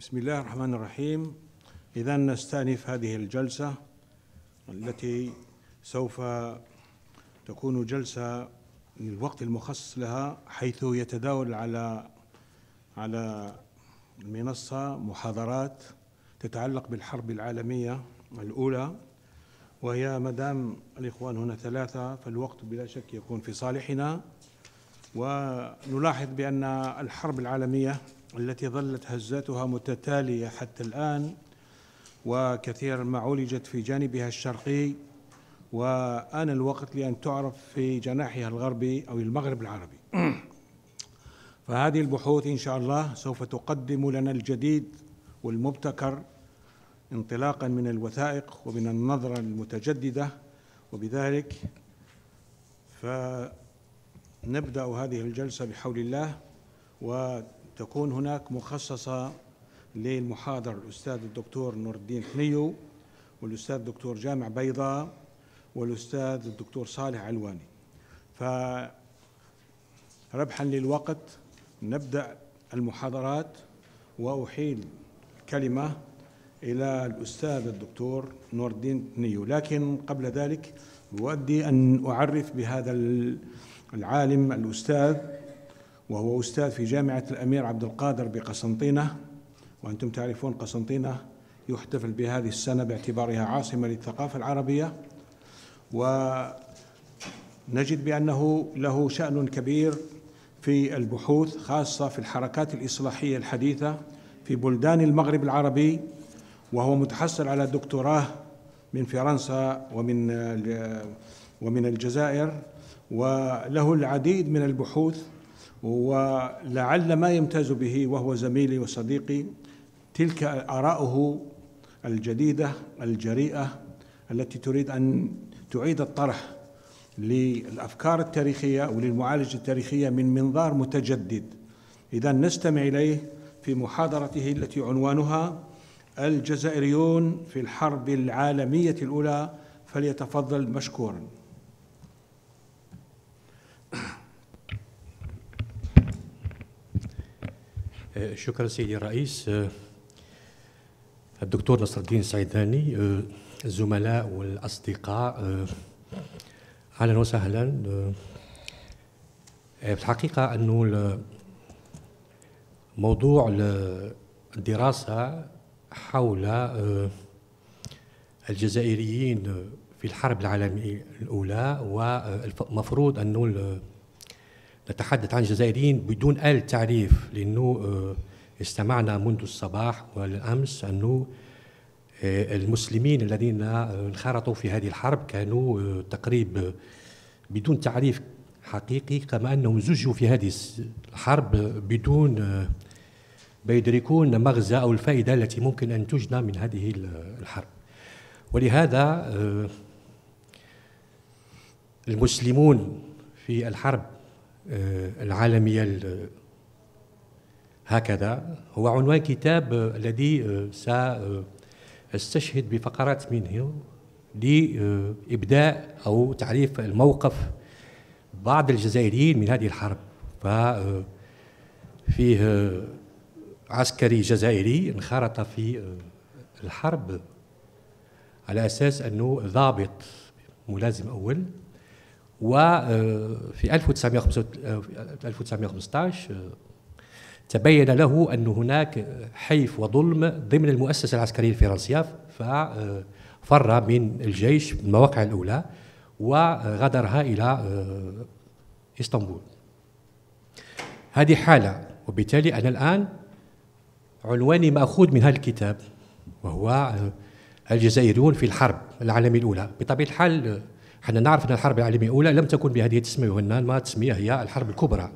بسم الله الرحمن الرحيم إذا نستأنف هذه الجلسة التي سوف تكون جلسة للوقت المخصص لها حيث يتداول على على المنصة محاضرات تتعلق بالحرب العالمية الأولى وهي مدام الإخوان هنا ثلاثة فالوقت بلا شك يكون في صالحنا ونلاحظ بأن الحرب العالمية التي ظلت هزاتها متتالية حتى الآن وكثيرا ما عولجت في جانبها الشرقي وآن الوقت لأن تعرف في جناحها الغربي أو المغرب العربي فهذه البحوث إن شاء الله سوف تقدم لنا الجديد والمبتكر انطلاقا من الوثائق ومن النظرة المتجددة وبذلك فنبدأ هذه الجلسة بحول الله و تكون هناك مخصصة للمحاضر الأستاذ الدكتور نور الدين حنيو والأستاذ الدكتور جامع بيضاء والأستاذ الدكتور صالح علواني فربحا للوقت نبدأ المحاضرات وأحيل الكلمة إلى الأستاذ الدكتور نور الدين نيو لكن قبل ذلك بودي أن أعرف بهذا العالم الأستاذ وهو أستاذ في جامعة الأمير عبد القادر بقسنطينة وأنتم تعرفون قسنطينة يحتفل بهذه السنة باعتبارها عاصمة للثقافة العربية ونجد بأنه له شأن كبير في البحوث خاصة في الحركات الإصلاحية الحديثة في بلدان المغرب العربي وهو متحصل على دكتوراه من فرنسا ومن ومن الجزائر وله العديد من البحوث ولعل ما يمتاز به وهو زميلي وصديقي تلك آراؤه الجديدة الجريئة التي تريد أن تعيد الطرح للأفكار التاريخية وللمعالجة التاريخية من منظار متجدد إذا نستمع إليه في محاضرته التي عنوانها الجزائريون في الحرب العالمية الأولى فليتفضل مشكوراً شكرا سيدي الرئيس آه، الدكتور نصر الدين سعيداني آه، الزملاء والاصدقاء آه، اهلا وسهلا في الحقيقه انه موضوع الدراسه حول الجزائريين في الحرب العالميه الاولى والمفروض انه نتحدث عن الجزائريين بدون أل تعريف لأنه آه، استمعنا منذ الصباح والأمس أنه آه، المسلمين الذين آه، انخرطوا في هذه الحرب كانوا تقريب بدون تعريف حقيقي كما أنهم زجوا في هذه الحرب بدون بيدركون مغزى أو الفائدة التي ممكن أن تجنى من هذه الحرب ولهذا المسلمون في الحرب آه، العالمية هكذا هو عنوان كتاب الذي آه، سأستشهد بفقرات منه لإبداء أو تعريف الموقف بعض الجزائريين من هذه الحرب آه، فيه عسكري جزائري انخرط في الحرب على أساس أنه ضابط ملازم أول وفي آه، 1915 آه، آه، تبين له أن هناك حيف وظلم ضمن المؤسسة العسكرية الفرنسية ففر من الجيش من المواقع الأولى وغادرها إلى إسطنبول هذه حالة وبالتالي أنا الآن عنواني مأخوذ من هذا الكتاب وهو الجزائريون في الحرب العالمية الأولى بطبيعة الحال حنا نعرف أن الحرب العالمية الأولى لم تكن بهذه التسمية وإنما ما التسمية هي الحرب الكبرى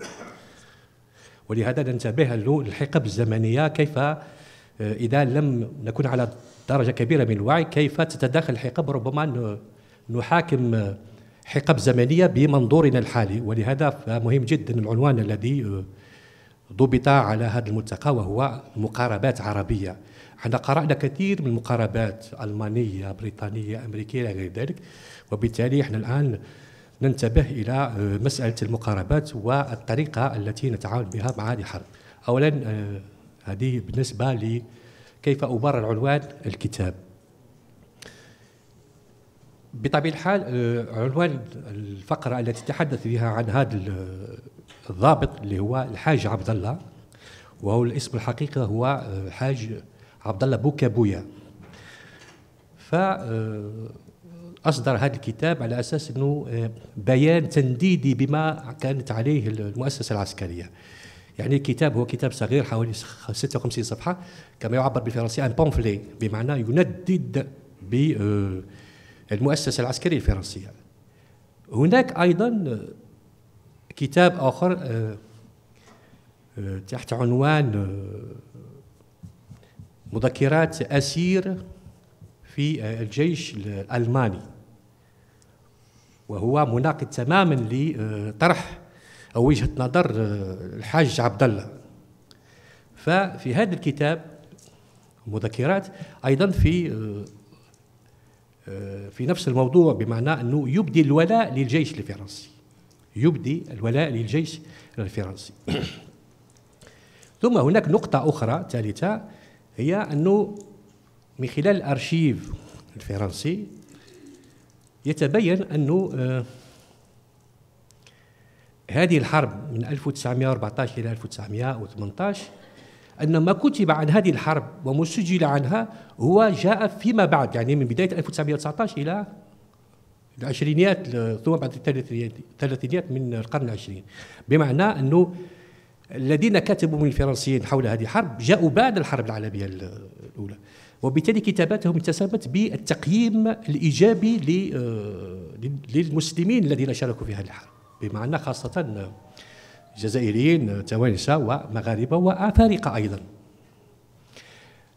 ولهذا ننتبه للحقب الزمنية كيف آه، إذا لم نكن على درجة كبيرة من الوعي كيف تتداخل الحقب ربما نحاكم حقب زمنية بمنظورنا الحالي ولهذا فمهم جدا العنوان الذي آه، ضبط على هذا الملتقى وهو مقاربات عربية احنا قرأنا كثير من المقاربات ألمانية بريطانية أمريكية إلى غير ذلك وبالتالي احنا الان ننتبه الى آه، مساله المقاربات والطريقه التي نتعامل بها مع هذه الحرب. اولا آه، هذه بالنسبه لي كيف ابرر عنوان الكتاب. بطبيعه الحال آه، عنوان الفقره التي تحدث بها عن هذا الضابط اللي هو الحاج عبد الله وهو الاسم الحقيقي هو الحاج عبد الله بوكابويا. ف اصدر هذا الكتاب على اساس انه آه، بيان تنديدي بما كانت عليه المؤسسه العسكريه يعني الكتاب هو كتاب صغير حوالي 56 صفحه كما يعبر بالفرنسي ان بونفلي بمعنى يندد بالمؤسسه آه، العسكريه الفرنسيه هناك ايضا آه، كتاب اخر تحت عنوان مذكرات اسير في الجيش الالماني وهو مناقض تماما لطرح او وجهه نظر آه، الحاج عبد الله ففي هذا الكتاب مذكرات ايضا في آه، آه، في نفس الموضوع بمعنى انه يبدي الولاء للجيش الفرنسي يبدي الولاء للجيش الفرنسي ثم هناك نقطة أخرى ثالثة هي أنه من خلال الأرشيف الفرنسي يتبين أنه آه، هذه الحرب من 1914 إلى 1918 أن ما كتب عن هذه الحرب وما سجل عنها هو جاء فيما بعد يعني من بداية 1919 إلى العشرينيات ثم بعد الثلاثينيات من القرن العشرين بمعنى أنه الذين كتبوا من الفرنسيين حول هذه الحرب جاءوا بعد الحرب العالمية الأولى وبالتالي كتاباتهم اتسمت بالتقييم الايجابي آه، للمسلمين الذين شاركوا في هذه الحرب بمعنى خاصه آه، جزائريين آه، توانسه ومغاربه وافارقه ايضا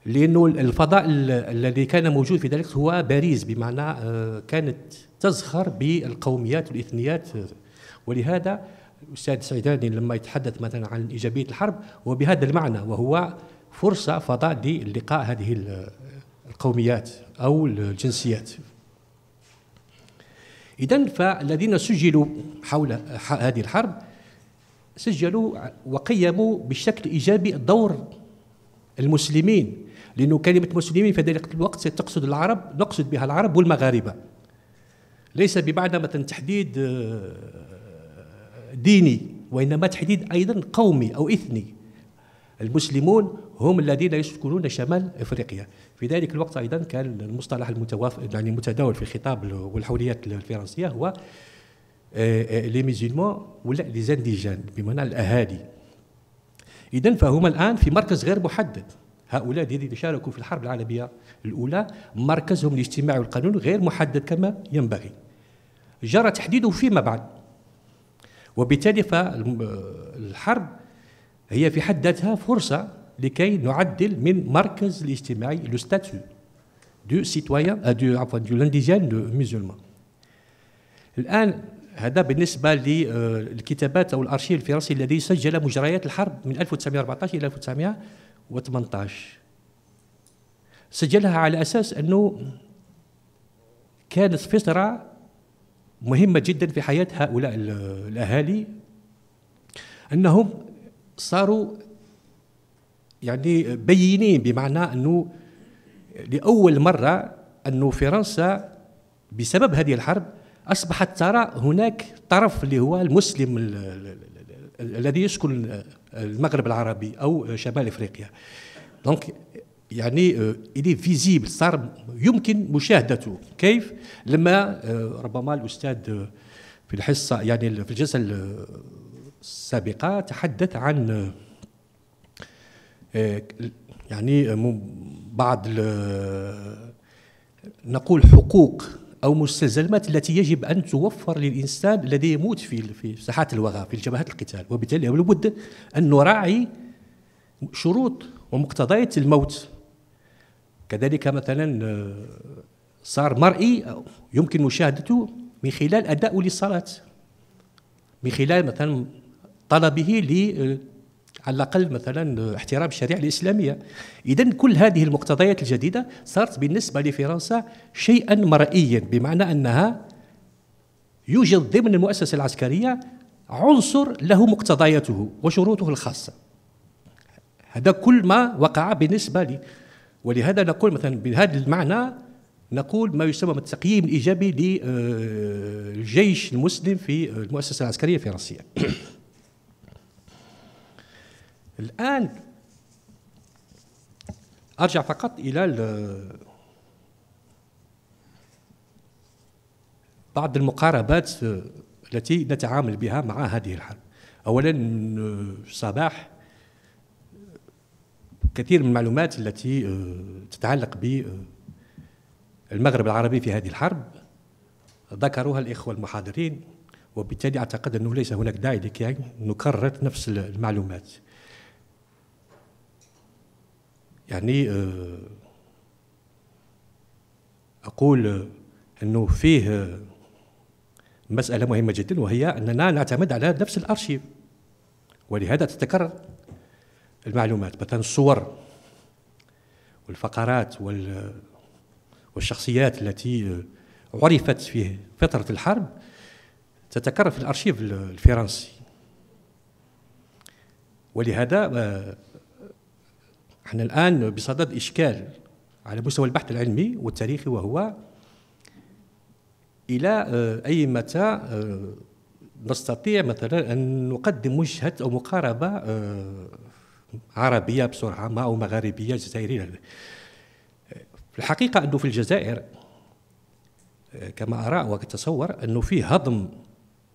لانه الفضاء الذي كان موجود في ذلك هو باريس بمعنى كانت تزخر بالقوميات والاثنيات ولهذا الاستاذ سعيداني لما يتحدث مثلا عن ايجابيه الحرب وبهذا المعنى وهو فرصه فضاء للقاء هذه القوميات او الجنسيات اذا فالذين سجلوا حول هذه الحرب سجلوا وقيموا بشكل ايجابي دور المسلمين لانه كلمه مسلمين في ذلك الوقت تقصد العرب نقصد بها العرب والمغاربه ليس بمعنى مثلا تحديد آه، ديني وانما تحديد ايضا قومي او اثني المسلمون هم الذين يسكنون شمال افريقيا في ذلك الوقت ايضا كان المصطلح المتوافق يعني المتداول في الخطاب والحوليات الفرنسيه هو لي ميزيلمون ولا لي زانديجان بمعنى الاهالي اذا فهما الان في مركز غير محدد هؤلاء الذين شاركوا في الحرب العالميه الاولى مركزهم الاجتماعي والقانوني غير محدد كما ينبغي جرى تحديده فيما بعد وبالتالي فالحرب آه، هي في حد ذاتها فرصة لكي نعدل من مركز الاجتماعي لو ستاتيو دو سيتويان آه، دو عفوا دو لانديجين دو ميزولمان الان هذا بالنسبه للكتابات آه، او الارشيف الفرنسي الذي سجل مجريات الحرب من 1914 الى 1918 سجلها على اساس انه كانت فتره مهمه جدا في حياه هؤلاء الاهالي انهم صاروا يعني بينين بمعنى انه لاول مره انه فرنسا بسبب هذه الحرب اصبحت ترى هناك طرف اللي هو المسلم الذي يسكن المغرب العربي او شمال افريقيا دونك يعني الي euh, فيزيبل صار يمكن مشاهدته كيف لما euh، ربما الاستاذ euh، في الحصه يعني في الجلسه السابقة تحدث عن آه، يعني آه، بعض آه، نقول حقوق أو مستلزمات التي يجب أن توفر للإنسان الذي يموت في في ساحات الوغى في جبهات القتال وبالتالي لابد أن نراعي شروط ومقتضيات الموت كذلك مثلا صار مرئي يمكن مشاهدته من خلال أداء للصلاة من خلال مثلا طلبه ل على الاقل مثلا احترام الشريعه الاسلاميه اذا كل هذه المقتضيات الجديده صارت بالنسبه لفرنسا شيئا مرئيا بمعنى انها يوجد ضمن المؤسسه العسكريه عنصر له مقتضياته وشروطه الخاصه هذا كل ما وقع بالنسبه لي ولهذا نقول مثلا بهذا المعنى نقول ما يسمى بالتقييم الايجابي للجيش آه، المسلم في المؤسسه العسكريه الفرنسيه الآن أرجع فقط إلى بعض المقاربات التي نتعامل بها مع هذه الحرب أولا صباح كثير من المعلومات التي آه، تتعلق بالمغرب آه، العربي في هذه الحرب ذكروها الإخوة المحاضرين وبالتالي أعتقد أنه ليس هناك داعي لكي نكرر نفس المعلومات يعني آه, أقول آه, أنه فيه آه, مسألة مهمة جدا وهي أننا نعتمد على نفس الأرشيف ولهذا تتكرر المعلومات مثلا الصور والفقرات والشخصيات التي عرفت في فترة الحرب تتكرر في الأرشيف الفرنسي ولهذا احنا الآن بصدد إشكال على مستوى البحث العلمي والتاريخي وهو إلى آه، أي متى آه، نستطيع مثلا أن نقدم وجهة أو مقاربة آه، عربية بسرعة ما أو مغاربية جزائرية الحقيقة أنه في الجزائر كما أرى وأتصور أنه في هضم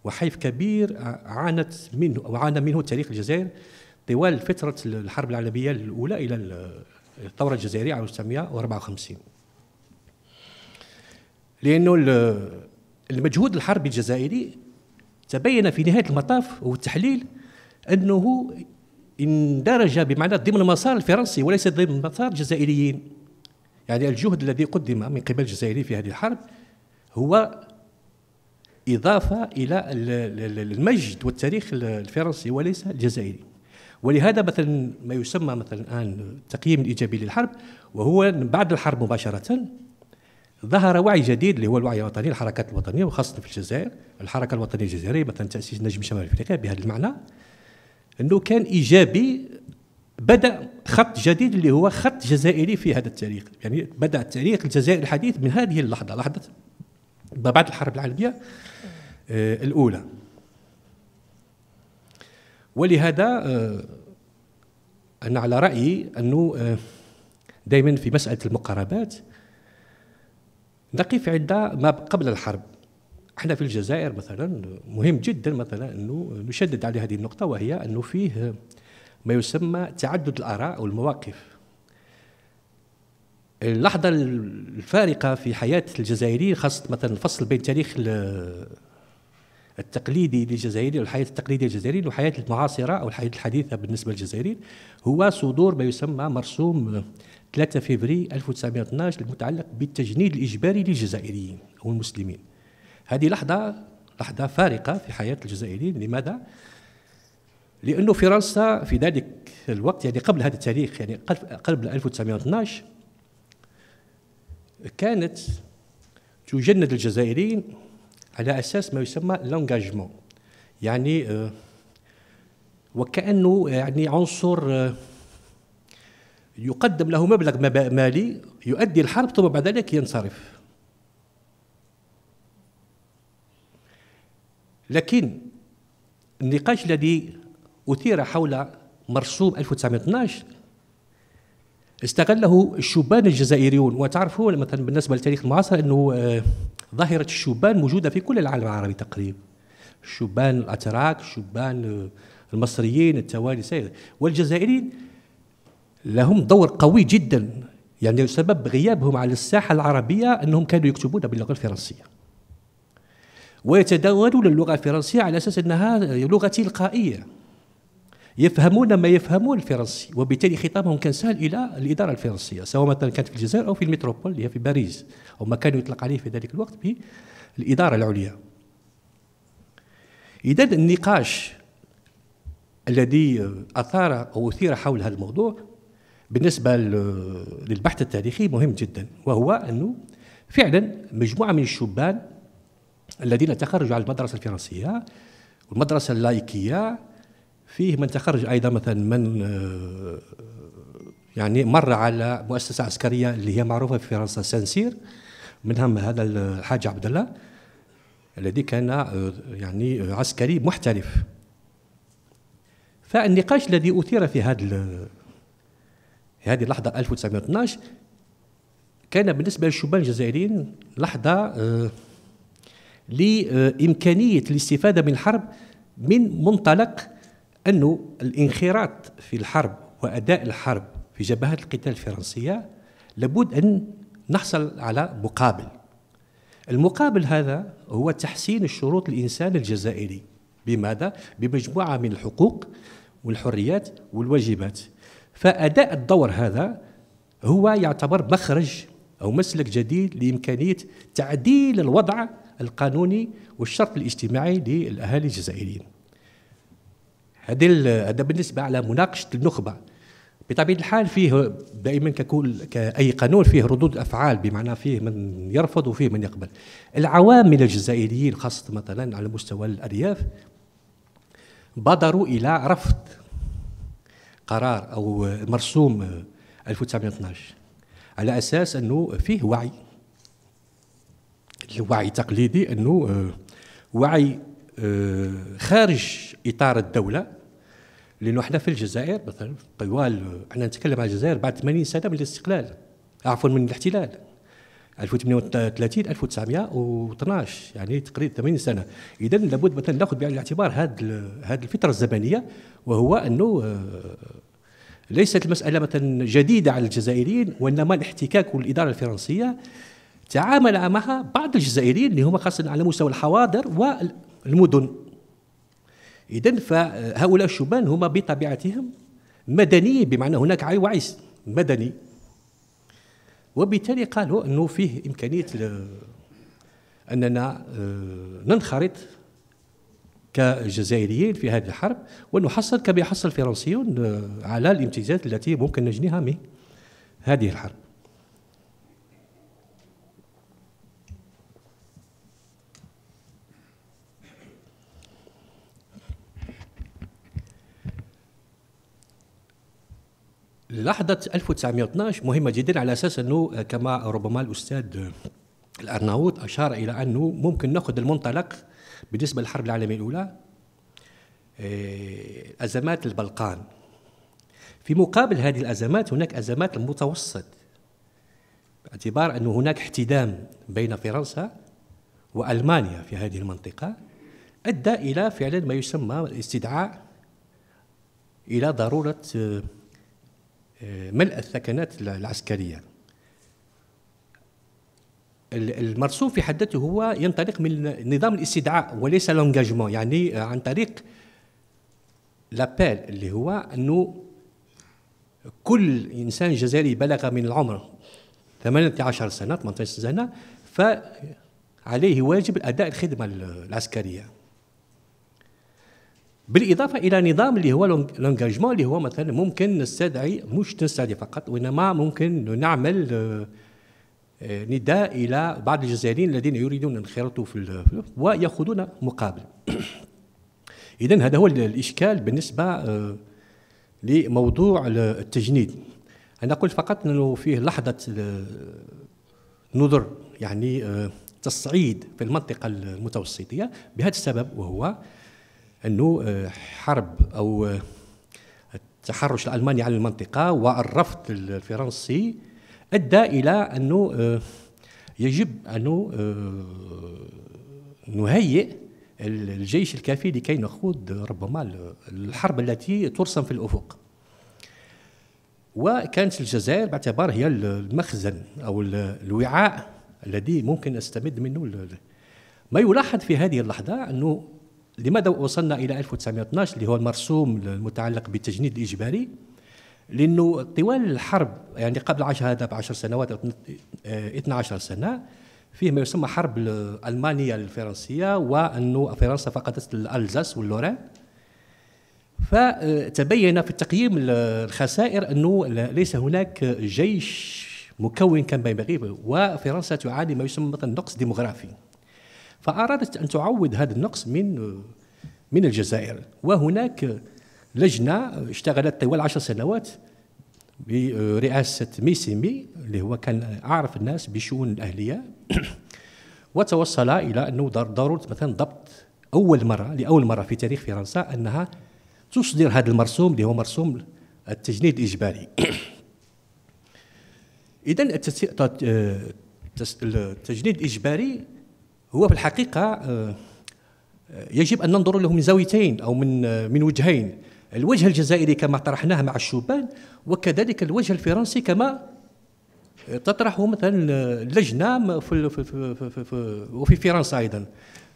وحيف كبير عانت منه وعانى منه تاريخ الجزائر طوال فترة الحرب العالمية الأولى إلى الثورة الجزائرية عام 1954 لأنه المجهود الحربي الجزائري تبين في نهاية المطاف والتحليل أنه اندرج بمعنى ضمن المسار الفرنسي وليس ضمن مسار الجزائريين يعني الجهد الذي قدم من قبل الجزائريين في هذه الحرب هو إضافة إلى المجد والتاريخ الفرنسي وليس الجزائري ولهذا مثلا ما يسمى مثلا الان التقييم الايجابي للحرب وهو بعد الحرب مباشره ظهر وعي جديد اللي هو الوعي الوطني الحركات الوطنيه وخاصه في الجزائر الحركه الوطنيه الجزائريه مثلا تاسيس نجم شمال افريقيا بهذا المعنى انه كان ايجابي بدا خط جديد اللي هو خط جزائري في هذا التاريخ يعني بدا التاريخ الجزائري الحديث من هذه اللحظه لحظه بعد الحرب العالميه آه، الاولى ولهذا آه، انا على رايي انه آه، دائما في مساله المقاربات نقف عند ما قبل الحرب احنا في الجزائر مثلا مهم جدا مثلا انه نشدد على هذه النقطه وهي انه فيه ما يسمى تعدد الاراء والمواقف اللحظه الفارقه في حياه الجزائريين خاصه مثلا الفصل بين تاريخ التقليدي للجزائري والحياة التقليدية للجزائري والحياة المعاصرة أو الحياة الحديثة بالنسبة للجزائريين هو صدور ما يسمى مرسوم 3 فبري 1912 المتعلق بالتجنيد الإجباري للجزائريين أو المسلمين هذه لحظة لحظة فارقة في حياة الجزائريين لماذا؟ لأنه فرنسا في ذلك الوقت يعني قبل هذا التاريخ يعني قبل 1912 كانت تجند الجزائريين على أساس ما يسمى لانجاجمون يعني آه، وكأنه يعني عنصر آه، يقدم له مبلغ مالي يؤدي الحرب ثم بعد ذلك ينصرف لكن النقاش الذي أثير حول مرسوم 1912 استغله الشبان الجزائريون وتعرفوا مثلا بالنسبه للتاريخ المعاصر انه آه، ظاهره الشبان موجوده في كل العالم العربي تقريبا الشبان الاتراك الشبان آه، المصريين التوانسه والجزائريين لهم دور قوي جدا يعني سبب غيابهم على الساحه العربيه انهم كانوا يكتبون باللغه الفرنسيه ويتداولون اللغه الفرنسيه على اساس انها لغه تلقائيه يفهمون ما يفهمون الفرنسي وبالتالي خطابهم كان سهل الى الاداره الفرنسيه سواء مثلا كانت في الجزائر او في المتروبول اللي هي في باريس او ما كانوا يطلق عليه في ذلك الوقت بالاداره العليا اذا النقاش الذي اثار او اثير حول هذا الموضوع بالنسبه للبحث التاريخي مهم جدا وهو انه فعلا مجموعه من الشبان الذين تخرجوا على المدرسه الفرنسيه والمدرسه اللايكيه فيه من تخرج ايضا مثلا من آه، يعني مر على مؤسسه عسكريه اللي هي معروفه في فرنسا سانسير منهم هذا الحاج عبد الله الذي كان آه، يعني آه، عسكري محترف فالنقاش الذي اثير في هذا في هذه اللحظه 1912 كان بالنسبه للشبان الجزائريين لحظه لامكانيه الاستفاده من الحرب من منطلق أنه الانخراط في الحرب وأداء الحرب في جبهات القتال الفرنسية لابد أن نحصل على مقابل المقابل هذا هو تحسين الشروط الإنسان الجزائري بماذا؟ بمجموعة من الحقوق والحريات والواجبات فأداء الدور هذا هو يعتبر مخرج أو مسلك جديد لإمكانية تعديل الوضع القانوني والشرط الاجتماعي للأهالي الجزائريين هذا هذا بالنسبه على مناقشه النخبه بطبيعه الحال فيه دائما ككل كاي قانون فيه ردود افعال بمعنى فيه من يرفض وفيه من يقبل العوامل الجزائريين خاصه مثلا على مستوى الارياف بادروا الى رفض قرار او مرسوم 1912 على اساس انه فيه وعي الوعي التقليدي انه آه، وعي آه، خارج اطار الدوله لانه احنا في الجزائر مثلا طوال احنا نتكلم على الجزائر بعد 80 سنه من الاستقلال عفوا من الاحتلال 1830 1912 يعني تقريبا 80 سنه اذا لابد مثلا ناخذ بعين الاعتبار هذه هذه الفتره الزمنيه وهو انه آه، ليست المساله مثلا جديده على الجزائريين وانما الاحتكاك والاداره الفرنسيه تعامل معها بعض الجزائريين اللي هما خاصه على مستوى الحواضر المدن إذا فهؤلاء الشبان هما بطبيعتهم مدنيين بمعنى هناك وعي مدني وبالتالي قالوا أنه فيه إمكانية أننا آه، ننخرط كجزائريين في هذه الحرب ونحصل كما يحصل الفرنسيون آه، على الامتيازات التي ممكن نجنيها من هذه الحرب لحظة 1912 مهمة جدا على أساس أنه آه، كما ربما الأستاذ آه، الأرناؤوط أشار إلى أنه ممكن نأخذ المنطلق بالنسبة للحرب العالمية الأولى آه، أزمات البلقان في مقابل هذه الأزمات هناك أزمات المتوسط باعتبار أن هناك احتدام بين فرنسا وألمانيا في هذه المنطقة أدى إلى فعلا ما يسمى الاستدعاء إلى ضرورة آه، ملء الثكنات العسكريه المرسوم في حد ذاته هو ينطلق من نظام الاستدعاء وليس لونجاجمون يعني آه، عن طريق لابيل اللي هو انه كل انسان جزائري بلغ من العمر 18 سنه 18 سنه فعليه واجب اداء الخدمه العسكريه بالاضافه الى نظام اللي هو لونجاجمون اللي هو مثلا ممكن نستدعي مش نستدعي فقط وانما ممكن نعمل آه، آه، نداء الى بعض الجزائريين الذين يريدون الانخراط في وياخذون مقابل. اذا هذا هو الاشكال بالنسبه آه، لموضوع التجنيد. انا قلت فقط انه فيه لحظه نظر يعني تصعيد في المنطقه المتوسطيه بهذا السبب وهو انه آه، حرب او آه، التحرش الالماني على المنطقه والرفض الفرنسي ادى الى انه آه، يجب انه نهيئ الجيش الكافي لكي نخوض ربما الحرب التي ترسم في الافق وكانت الجزائر باعتبار هي المخزن او الوعاء الذي ممكن استمد منه ما يلاحظ في هذه اللحظه انه لماذا وصلنا الى 1912 اللي هو المرسوم المتعلق بالتجنيد الاجباري لانه طوال الحرب يعني قبل عشر هذا ب 10 سنوات او 12 آه، سنه فيه ما يسمى حرب المانيا الفرنسيه وانه فرنسا فقدت الالزاس واللورين فتبين في التقييم الخسائر انه ليس هناك جيش مكون كما ينبغي وفرنسا تعاني ما يسمى نقص ديموغرافي فأرادت أن تعوض هذا النقص من من الجزائر وهناك لجنة اشتغلت طوال عشر سنوات برئاسة ميسيمي اللي هو كان أعرف الناس بشؤون الأهلية وتوصل إلى أنه ضرورة مثلا ضبط أول مرة لأول مرة في تاريخ فرنسا أنها تصدر هذا المرسوم اللي هو مرسوم التجنيد الإجباري إذا التجنيد الإجباري هو في الحقيقة آه، آه، يجب أن ننظر له من زاويتين أو من آه، من وجهين الوجه الجزائري كما طرحناه مع الشبان وكذلك الوجه الفرنسي كما تطرحه مثلا اللجنة في, في, وفي فرنسا أيضا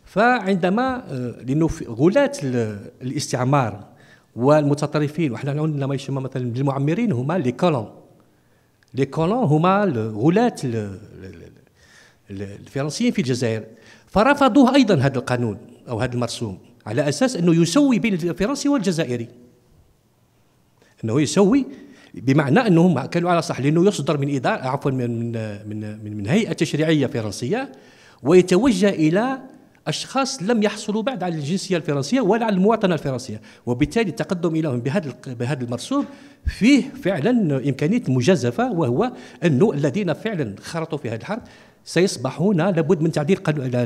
فعندما لأنه غلاة الاستعمار والمتطرفين وحنا عندنا ما يسمى مثلا بالمعمرين هما لي كولون لي كولون هما غلاة الفرنسيين في الجزائر فرفضوه أيضا هذا القانون أو هذا المرسوم على أساس أنه يسوي بين الفرنسي والجزائري أنه يسوي بمعنى أنهم كانوا على صح لأنه يصدر من إدارة عفوا من من من, من هيئة تشريعية فرنسية ويتوجه إلى اشخاص لم يحصلوا بعد على الجنسيه الفرنسيه ولا على المواطنه الفرنسيه وبالتالي التقدم اليهم بهذا بهذا المرسوم فيه فعلا امكانيه مجازفه وهو انه الذين فعلا خرطوا في هذه الحرب سيصبحون لابد من تعديل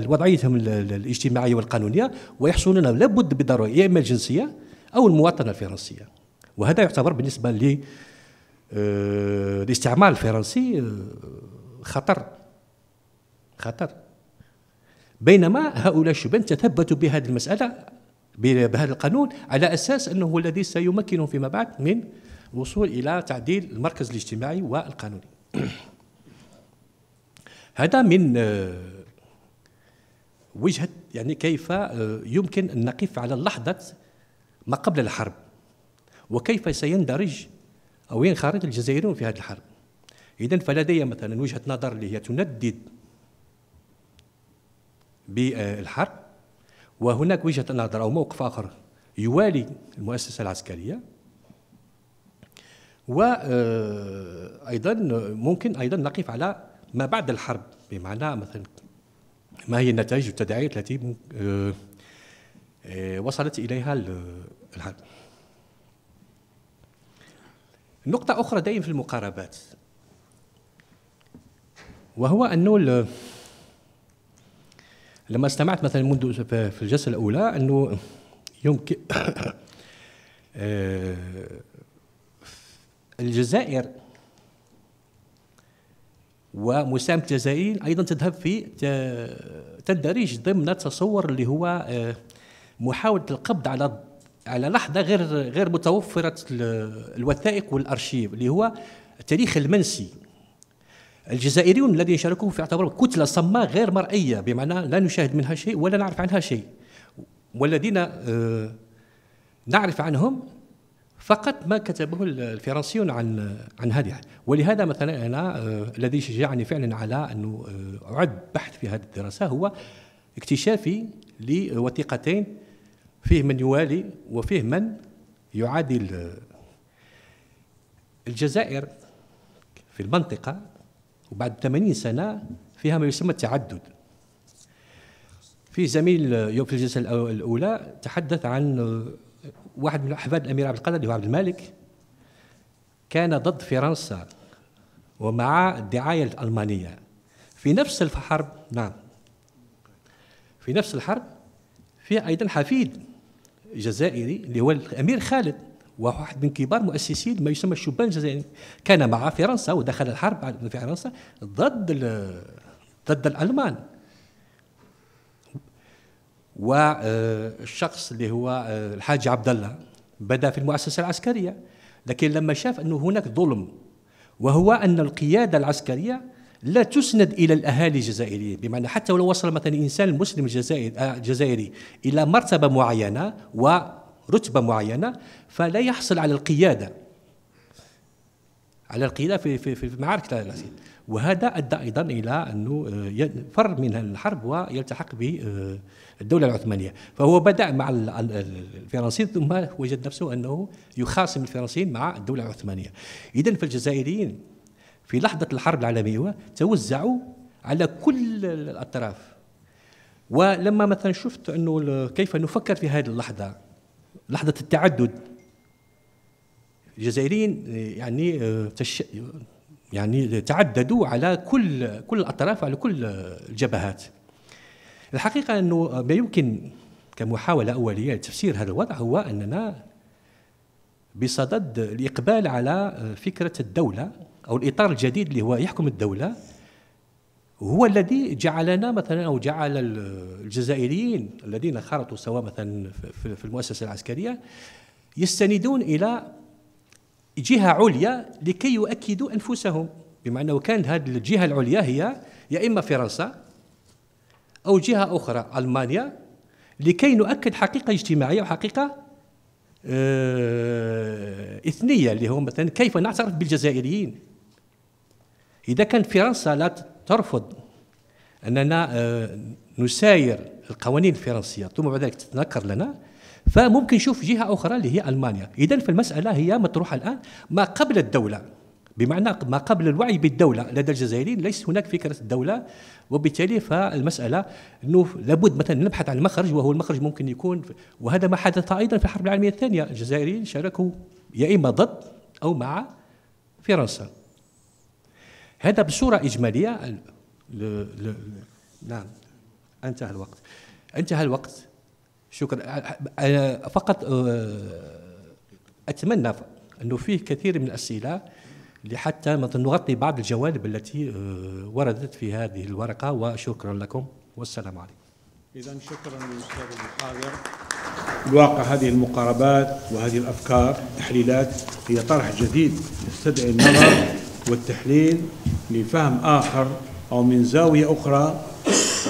وضعيتهم الاجتماعيه والقانونيه ويحصلون لابد بالضروره يا اما الجنسيه او المواطنه الفرنسيه وهذا يعتبر بالنسبه ل آه، الاستعمار الفرنسي آه، خطر خطر بينما هؤلاء الشبان تثبتوا بهذه المساله بهذا القانون على اساس انه هو الذي سيمكنهم فيما بعد من الوصول الى تعديل المركز الاجتماعي والقانوني هذا من آه، وجهة يعني كيف آه، يمكن أن نقف على لحظة ما قبل الحرب وكيف سيندرج أو ينخرط الجزائريون في هذه الحرب إذا فلدي مثلا وجهة نظر اللي هي تندد بالحرب وهناك وجهة نظر أو موقف آخر يوالي المؤسسة العسكرية وأيضا آه، ممكن أيضا نقف على ما بعد الحرب بمعنى مثلا ما هي النتائج والتداعيات التي آه، وصلت إليها الحرب نقطة أخرى دائما في المقاربات وهو أنه لما استمعت مثلا منذ في الجلسة الأولى أنه يمكن آه، الجزائر ومساهمه الجزائر ايضا تذهب في تدريج ضمن تصور اللي هو آه، محاوله القبض على على لحظه غير غير متوفره الوثائق والارشيف اللي هو التاريخ المنسي الجزائريون الذين شاركوا في اعتبار كتله صماء غير مرئيه بمعنى لا نشاهد منها شيء ولا نعرف عنها شيء والذين آه، نعرف عنهم فقط ما كتبه الفرنسيون عن عن هذه ولهذا مثلا انا آه، الذي شجعني فعلا على انه آه، اعد بحث في هذه الدراسه هو اكتشافي لوثيقتين فيه من يوالي وفيه من يعادل الجزائر في المنطقة وبعد 80 سنة فيها ما يسمى التعدد في زميل يوم آه، في الجلسة الأولى تحدث عن واحد من احفاد الامير عبد القادر اللي هو عبد الملك كان ضد فرنسا ومع الدعايه الالمانيه في نفس الحرب نعم في نفس الحرب في ايضا حفيد جزائري اللي هو الامير خالد واحد من كبار مؤسسين ما يسمى الشبان الجزائري كان مع فرنسا ودخل الحرب في فرنسا ضد ضد الالمان والشخص آه، اللي هو آه، الحاج عبد الله بدا في المؤسسه العسكريه لكن لما شاف انه هناك ظلم وهو ان القياده العسكريه لا تسند الى الاهالي الجزائريين بمعنى حتى ولو وصل مثلا الانسان المسلم الجزائري آه، الى مرتبه معينه ورتبه معينه فلا يحصل على القياده على القياده في في في معارك وهذا ادى ايضا الى انه فر من الحرب ويلتحق ب الدولة العثمانية فهو بدأ مع الفرنسيين ثم وجد نفسه أنه يخاصم الفرنسيين مع الدولة العثمانية إذا فالجزائريين في لحظة الحرب العالمية توزعوا على كل الأطراف ولما مثلا شفت أنه كيف نفكر في هذه اللحظة لحظة التعدد الجزائريين يعني آه، تش... يعني تعددوا على كل كل الاطراف على كل الجبهات الحقيقة أنه ما يمكن كمحاولة أولية لتفسير هذا الوضع هو أننا بصدد الإقبال على فكرة الدولة أو الإطار الجديد اللي هو يحكم الدولة هو الذي جعلنا مثلا أو جعل الجزائريين الذين خرطوا سواء مثلا في المؤسسة العسكرية يستندون إلى جهة عليا لكي يؤكدوا أنفسهم بمعنى كانت هذه الجهة العليا هي يا إما فرنسا أو جهة أخرى ألمانيا لكي نؤكد حقيقة اجتماعية وحقيقة آه، إثنية اللي هو مثلا كيف نعترف بالجزائريين إذا كانت فرنسا لا ترفض أننا آه، نساير القوانين الفرنسية ثم بعد ذلك تتنكر لنا فممكن نشوف جهة أخرى اللي هي ألمانيا إذا فالمسألة هي مطروحة الآن ما قبل الدولة بمعنى ما قبل الوعي بالدولة لدى الجزائريين ليس هناك فكرة الدولة وبالتالي فالمسألة أنه لابد مثلا نبحث عن المخرج وهو المخرج ممكن يكون وهذا ما حدث أيضا في الحرب العالمية الثانية الجزائريين شاركوا يا إما ضد أو مع فرنسا هذا بصورة إجمالية ل... ل... نعم انتهى الوقت انتهى الوقت شكرا أنا فقط آه، أتمنى أنه فيه كثير من الأسئلة لحتى نغطي بعض الجوانب التي آه، وردت في هذه الورقة وشكرا لكم والسلام عليكم إذا شكرا للأستاذ المحاضر الواقع هذه المقاربات وهذه الأفكار التحليلات هي طرح جديد يستدعي النظر والتحليل لفهم آخر أو من زاوية أخرى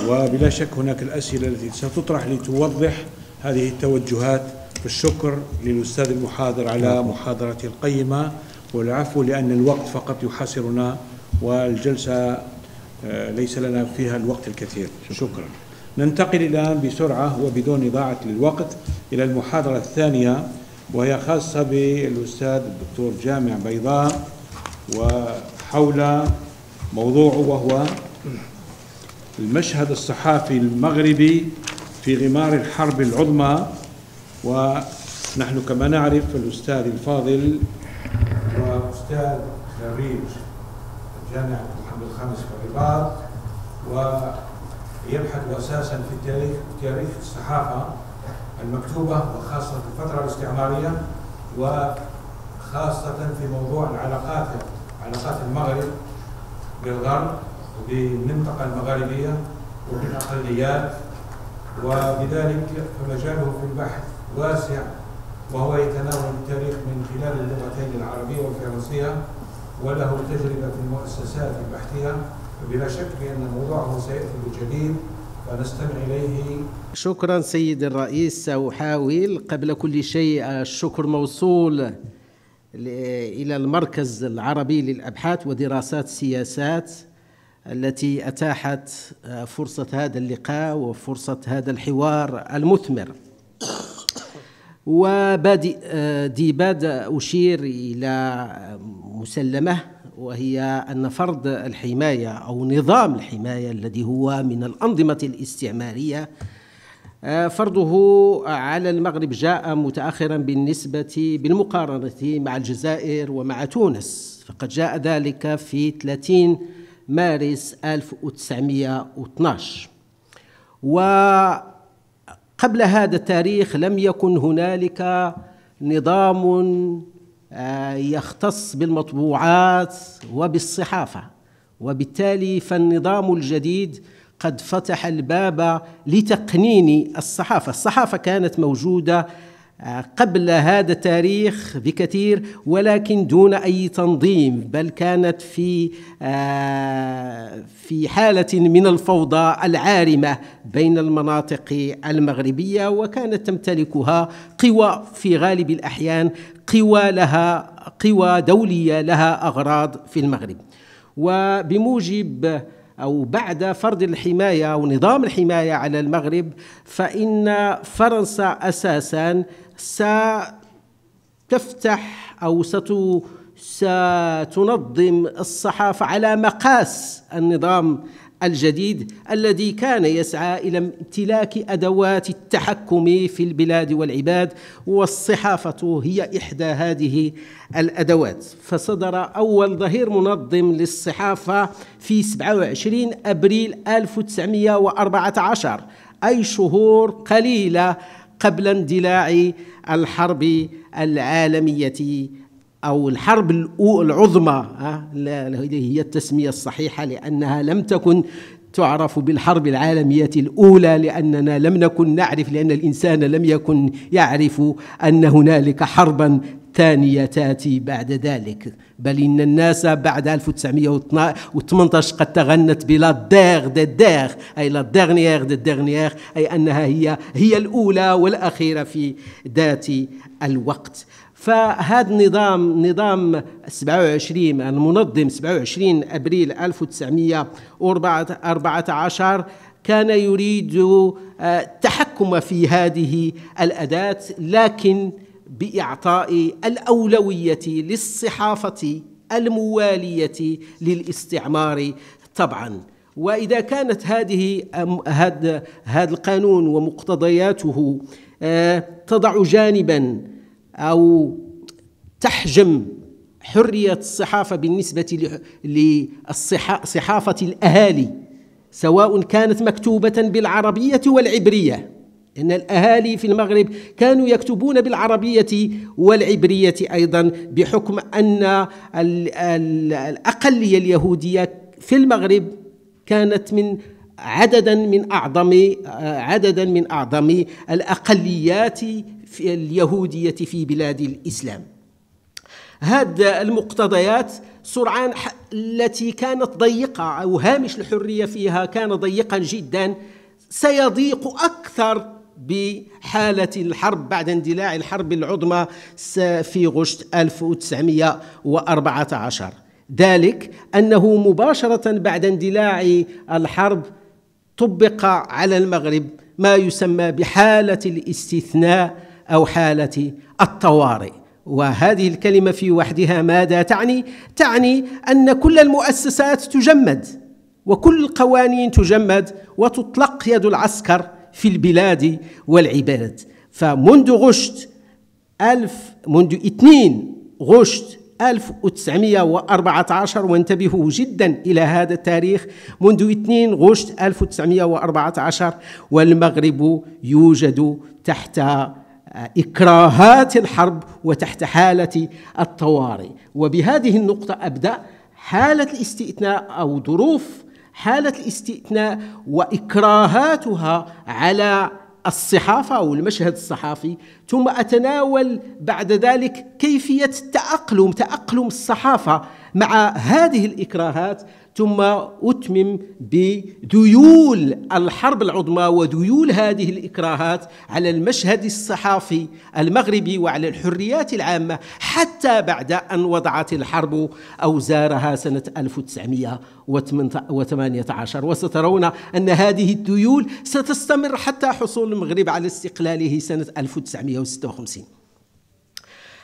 وبلا شك هناك الأسئلة التي ستطرح لتوضح هذه التوجهات الشكر للأستاذ المحاضر على محاضرته القيمة والعفو لأن الوقت فقط يحاصرنا والجلسة آه، ليس لنا فيها الوقت الكثير شكرا ننتقل الآن بسرعة وبدون إضاعة للوقت إلى المحاضرة الثانية وهي خاصة بالأستاذ الدكتور جامع بيضاء وحول موضوع وهو المشهد الصحافي المغربي في غمار الحرب العظمى ونحن كما نعرف الأستاذ الفاضل الأستاذ خريج جامعة محمد الخامس في الرباط ويبحث أساسا في التاريخ تاريخ الصحافة المكتوبة وخاصة في الفترة الاستعمارية وخاصة في موضوع العلاقات علاقات المغرب بالغرب وبالمنطقة المغاربية وبالأقليات وبذلك فمجاله في البحث واسع وهو يتناول التاريخ من خلال اللغتين العربية والفرنسية وله تجربة في المؤسسات البحثية بلا شك بأن موضوعه سيأتي بجديد ونستمع إليه شكرا سيد الرئيس سأحاول قبل كل شيء الشكر موصول إلى المركز العربي للأبحاث ودراسات السياسات التي أتاحت فرصة هذا اللقاء وفرصة هذا الحوار المثمر وبادئ آه، ديباد أشير إلى مسلمة وهي أن فرض الحماية أو نظام الحماية الذي هو من الأنظمة الاستعمارية آه، فرضه على المغرب جاء متأخرا بالنسبة بالمقارنة مع الجزائر ومع تونس فقد جاء ذلك في 30 مارس 1912 و قبل هذا التاريخ لم يكن هنالك نظام آه، يختص بالمطبوعات وبالصحافه وبالتالي فالنظام الجديد قد فتح الباب لتقنين الصحافه الصحافه كانت موجوده قبل هذا التاريخ بكثير ولكن دون اي تنظيم بل كانت في آه، في حاله من الفوضى العارمه بين المناطق المغربيه وكانت تمتلكها قوى في غالب الاحيان قوى لها قوى دوليه لها اغراض في المغرب وبموجب أو بعد فرض الحماية أو نظام الحماية على المغرب فإن فرنسا أساسا ستفتح أو ستنظم الصحافة على مقاس النظام الجديد الذي كان يسعى الى امتلاك ادوات التحكم في البلاد والعباد والصحافه هي احدى هذه الادوات فصدر اول ظهير منظم للصحافه في 27 ابريل 1914 اي شهور قليله قبل اندلاع الحرب العالميه أو الحرب العظمى اللي هي التسمية الصحيحة لأنها لم تكن تعرف بالحرب العالمية الأولى لأننا لم نكن نعرف لأن الإنسان لم يكن يعرف أن هنالك حربا ثانية تأتي بعد ذلك بل إن الناس بعد 1918 قد تغنت بلا دير دي دير أي لا ديرنيير دي ديرنيير أي أنها هي هي الأولى والأخيرة في ذات الوقت فهذا النظام نظام 27 المنظم 27 ابريل 1914 كان يريد التحكم آه، في هذه الاداه لكن باعطاء الاولويه للصحافه المواليه للاستعمار طبعا واذا كانت هذه هذا القانون ومقتضياته آه، تضع جانبا أو تحجم حرية الصحافة بالنسبة لصحافة الأهالي سواء كانت مكتوبة بالعربية والعبرية إن الأهالي في المغرب كانوا يكتبون بالعربية والعبرية أيضا بحكم أن الأقلية اليهودية في المغرب كانت من عددا من أعظم آه، عددا من أعظم الأقليات في اليهودية في بلاد الإسلام هذه المقتضيات سرعان التي كانت ضيقة أو هامش الحرية فيها كان ضيقا جدا سيضيق أكثر بحالة الحرب بعد اندلاع الحرب العظمى في غشت 1914 ذلك أنه مباشرة بعد اندلاع الحرب طبق على المغرب ما يسمى بحالة الاستثناء أو حالة الطوارئ وهذه الكلمة في وحدها ماذا تعني؟ تعني أن كل المؤسسات تجمد وكل القوانين تجمد وتطلق يد العسكر في البلاد والعباد فمنذ غشت ألف منذ 2 غشت 1914 وانتبهوا جدا إلى هذا التاريخ منذ 2 غشت 1914 والمغرب يوجد تحت إكراهات الحرب وتحت حالة الطوارئ وبهذه النقطة أبدأ حالة الاستثناء أو ظروف حالة الاستثناء وإكراهاتها على الصحافة أو المشهد الصحافي ثم أتناول بعد ذلك كيفية التأقلم تأقلم الصحافة مع هذه الإكراهات ثم أتمم بذيول الحرب العظمى وذيول هذه الإكراهات على المشهد الصحافي المغربي وعلى الحريات العامة حتى بعد أن وضعت الحرب أوزارها سنة 1918 وسترون أن هذه الذيول ستستمر حتى حصول المغرب على استقلاله سنة 1956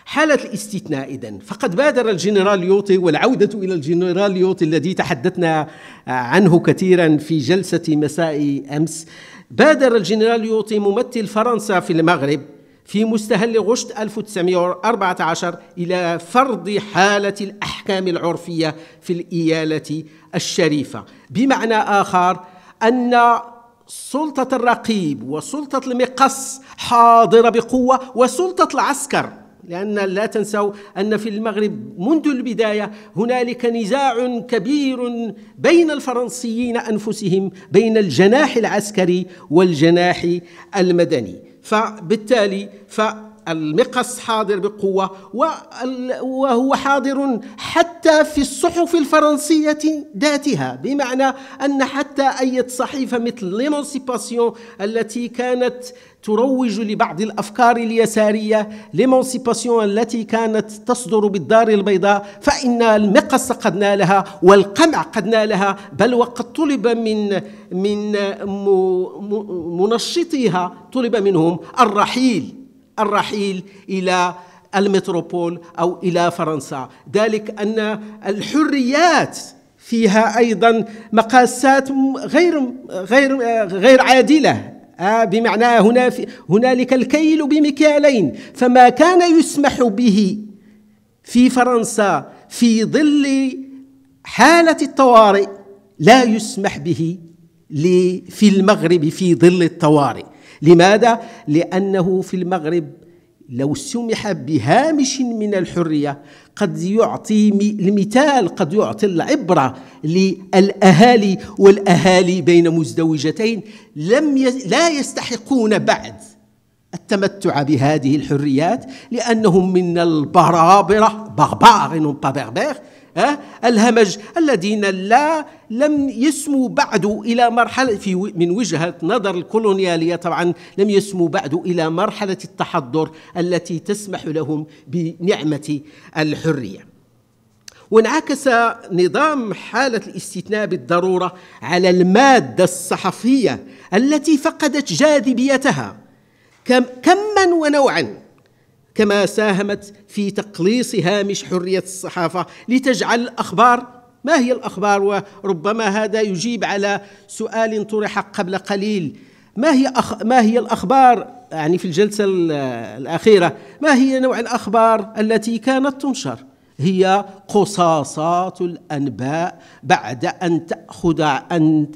حالة الاستثناء إذن فقد بادر الجنرال يوطي والعودة إلى الجنرال يوطي الذي تحدثنا آه، عنه كثيرا في جلسة مساء أمس بادر الجنرال يوطي ممثل فرنسا في المغرب في مستهل غشت 1914 إلى فرض حالة الأحكام العرفية في الإيالة الشريفة بمعنى آخر أن سلطة الرقيب وسلطة المقص حاضرة بقوة وسلطة العسكر لأن لا تنسوا أن في المغرب منذ البداية هنالك نزاع كبير بين الفرنسيين أنفسهم بين الجناح العسكري والجناح المدني فبالتالي ف المقص حاضر بقوة وهو حاضر حتى في الصحف الفرنسية ذاتها بمعنى أن حتى أي صحيفة مثل ليمونسيباسيون التي كانت تروج لبعض الافكار اليساريه ليمونسيباسيون التي كانت تصدر بالدار البيضاء فان المقص قد نالها والقمع قد نالها بل وقد طلب من من منشطيها طلب منهم الرحيل الرحيل الى المتروبول او الى فرنسا ذلك ان الحريات فيها ايضا مقاسات غير غير غير عادله آه، بمعنى هنا هنالك الكيل بمكيالين فما كان يسمح به في فرنسا في ظل حاله الطوارئ لا يسمح به في المغرب في ظل الطوارئ لماذا؟ لأنه في المغرب لو سمح بهامش من الحرية قد يعطي المثال قد يعطي العبرة للأهالي والأهالي بين مزدوجتين لم يز... لا يستحقون بعد التمتع بهذه الحريات لأنهم من البرابرة بغبار با الهمج الذين لا لم يسموا بعد إلى مرحلة في من وجهة نظر الكولونيالية طبعا لم يسموا بعد إلى مرحلة التحضر التي تسمح لهم بنعمة الحرية وانعكس نظام حالة الاستثناء بالضرورة على المادة الصحفية التي فقدت جاذبيتها كما ونوعا كما ساهمت في تقليص هامش حريه الصحافه لتجعل الاخبار ما هي الاخبار وربما هذا يجيب على سؤال طرح قبل قليل ما هي أخ ما هي الاخبار يعني في الجلسه الاخيره ما هي نوع الاخبار التي كانت تنشر هي قصاصات الانباء بعد ان تاخذ ان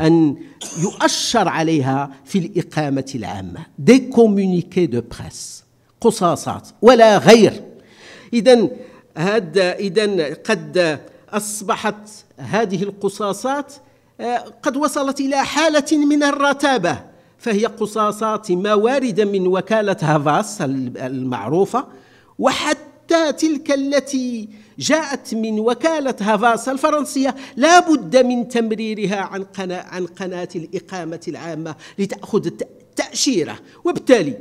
ان يؤشر عليها في الاقامه العامه دي كومونيكي دو بريس قصاصات ولا غير إذا هذا إذا قد أصبحت هذه القصاصات آه، قد وصلت إلى حالة من الرتابة فهي قصاصات ما وارد من وكالة هافاس المعروفة وحتى تلك التي جاءت من وكالة هافاس الفرنسية لا بد من تمريرها عن قناة, عن قناة الإقامة العامة لتأخذ التأشيرة وبالتالي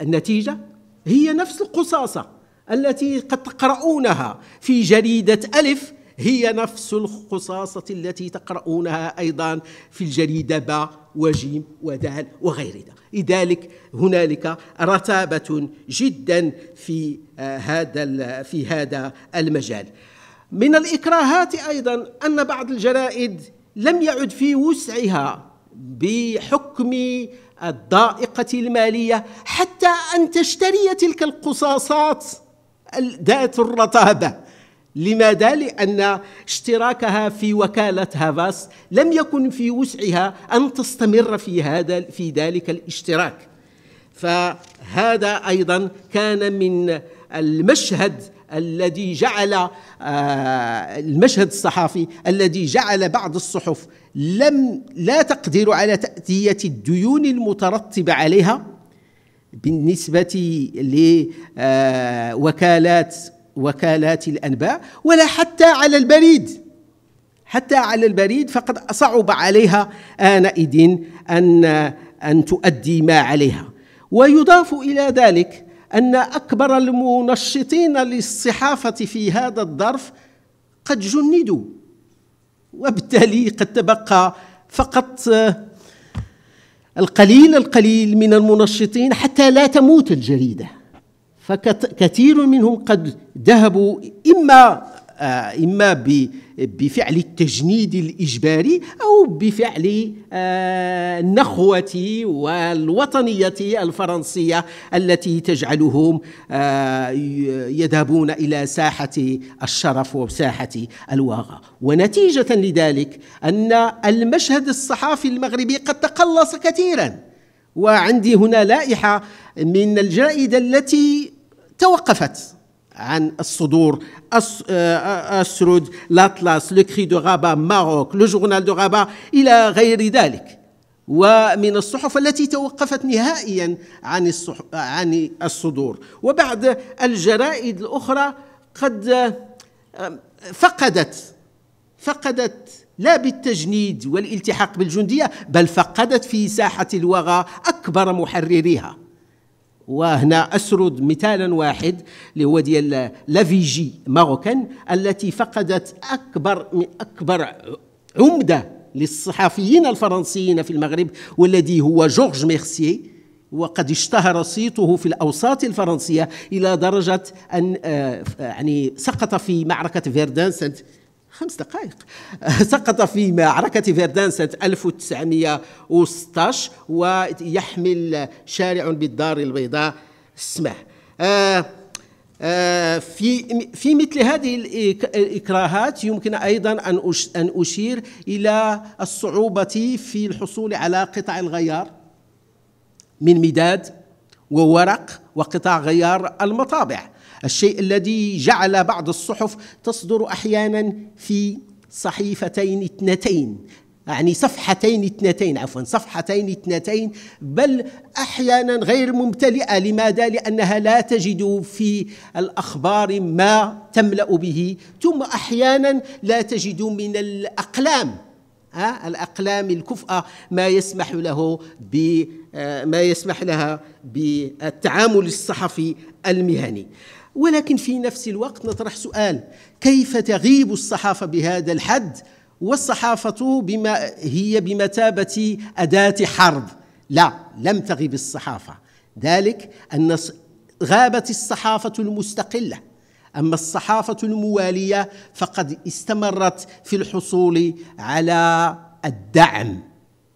النتيجة هي نفس القصاصة التي قد تقرؤونها في جريدة ألف هي نفس القصاصة التي تقرؤونها أيضا في الجريدة باء وجيم ودال وغير لذلك هنالك رتابة جدا في آه، هذا في هذا المجال من الإكراهات أيضا أن بعض الجرائد لم يعد في وسعها بحكم الضائقة المالية حتى أن تشتري تلك القصاصات ذات الرطابة لماذا؟ لأن اشتراكها في وكالة هافاس لم يكن في وسعها أن تستمر في هذا في ذلك الاشتراك فهذا أيضا كان من المشهد الذي جعل آه، المشهد الصحفي الذي جعل بعض الصحف لم لا تقدر على تأتية الديون المترتبة عليها بالنسبة لوكالات آه، وكالات الأنباء ولا حتى على البريد حتى على البريد فقد صعب عليها آنئذ أن أن تؤدي ما عليها ويضاف إلى ذلك أن أكبر المنشطين للصحافة في هذا الظرف قد جندوا وبالتالي قد تبقى فقط آه، القليل القليل من المنشطين حتى لا تموت الجريدة فكثير منهم قد ذهبوا إما آه، إما بفعل التجنيد الإجباري أو بفعل آه، النخوة والوطنية الفرنسية التي تجعلهم آه، يذهبون إلى ساحة الشرف وساحة الواغة ونتيجة لذلك أن المشهد الصحافي المغربي قد تقلص كثيرا وعندي هنا لائحة من الجائده التي توقفت عن الصدور آه، آه، السرود لاتلاس لو كري دو غابا ماروك لو جورنال دو غابا الى غير ذلك ومن الصحف التي توقفت نهائيا عن عن الصدور وبعد الجرائد الاخرى قد آه، فقدت فقدت لا بالتجنيد والالتحاق بالجنديه بل فقدت في ساحه الوغى اكبر محرريها وهنا أسرد مثالا واحد اللي هو ديال لافيجي ماروكان التي فقدت أكبر من أكبر عمدة للصحفيين الفرنسيين في المغرب والذي هو جورج ميرسيي وقد اشتهر صيته في الاوساط الفرنسيه الى درجه ان آه، يعني سقط في معركه فيردان سنه خمس دقائق سقط في معركة فيردان سنة 1916 ويحمل شارع بالدار البيضاء اسمه آه، آه، في في مثل هذه الاكراهات يمكن ايضا ان ان اشير الى الصعوبه في الحصول على قطع الغيار من مداد وورق وقطع غيار المطابع الشيء الذي جعل بعض الصحف تصدر احيانا في صحيفتين اثنتين يعني صفحتين اثنتين عفوا صفحتين اثنتين بل احيانا غير ممتلئه لماذا لانها لا تجد في الاخبار ما تملا به ثم احيانا لا تجد من الاقلام الأقلام الكفأة ما يسمح له ب آه، ما يسمح لها بالتعامل الصحفي المهني ولكن في نفس الوقت نطرح سؤال كيف تغيب الصحافة بهذا الحد والصحافة بما هي بمثابة أداة حرب لا لم تغب الصحافة ذلك أن غابت الصحافة المستقلة أما الصحافة الموالية فقد استمرت في الحصول على الدعم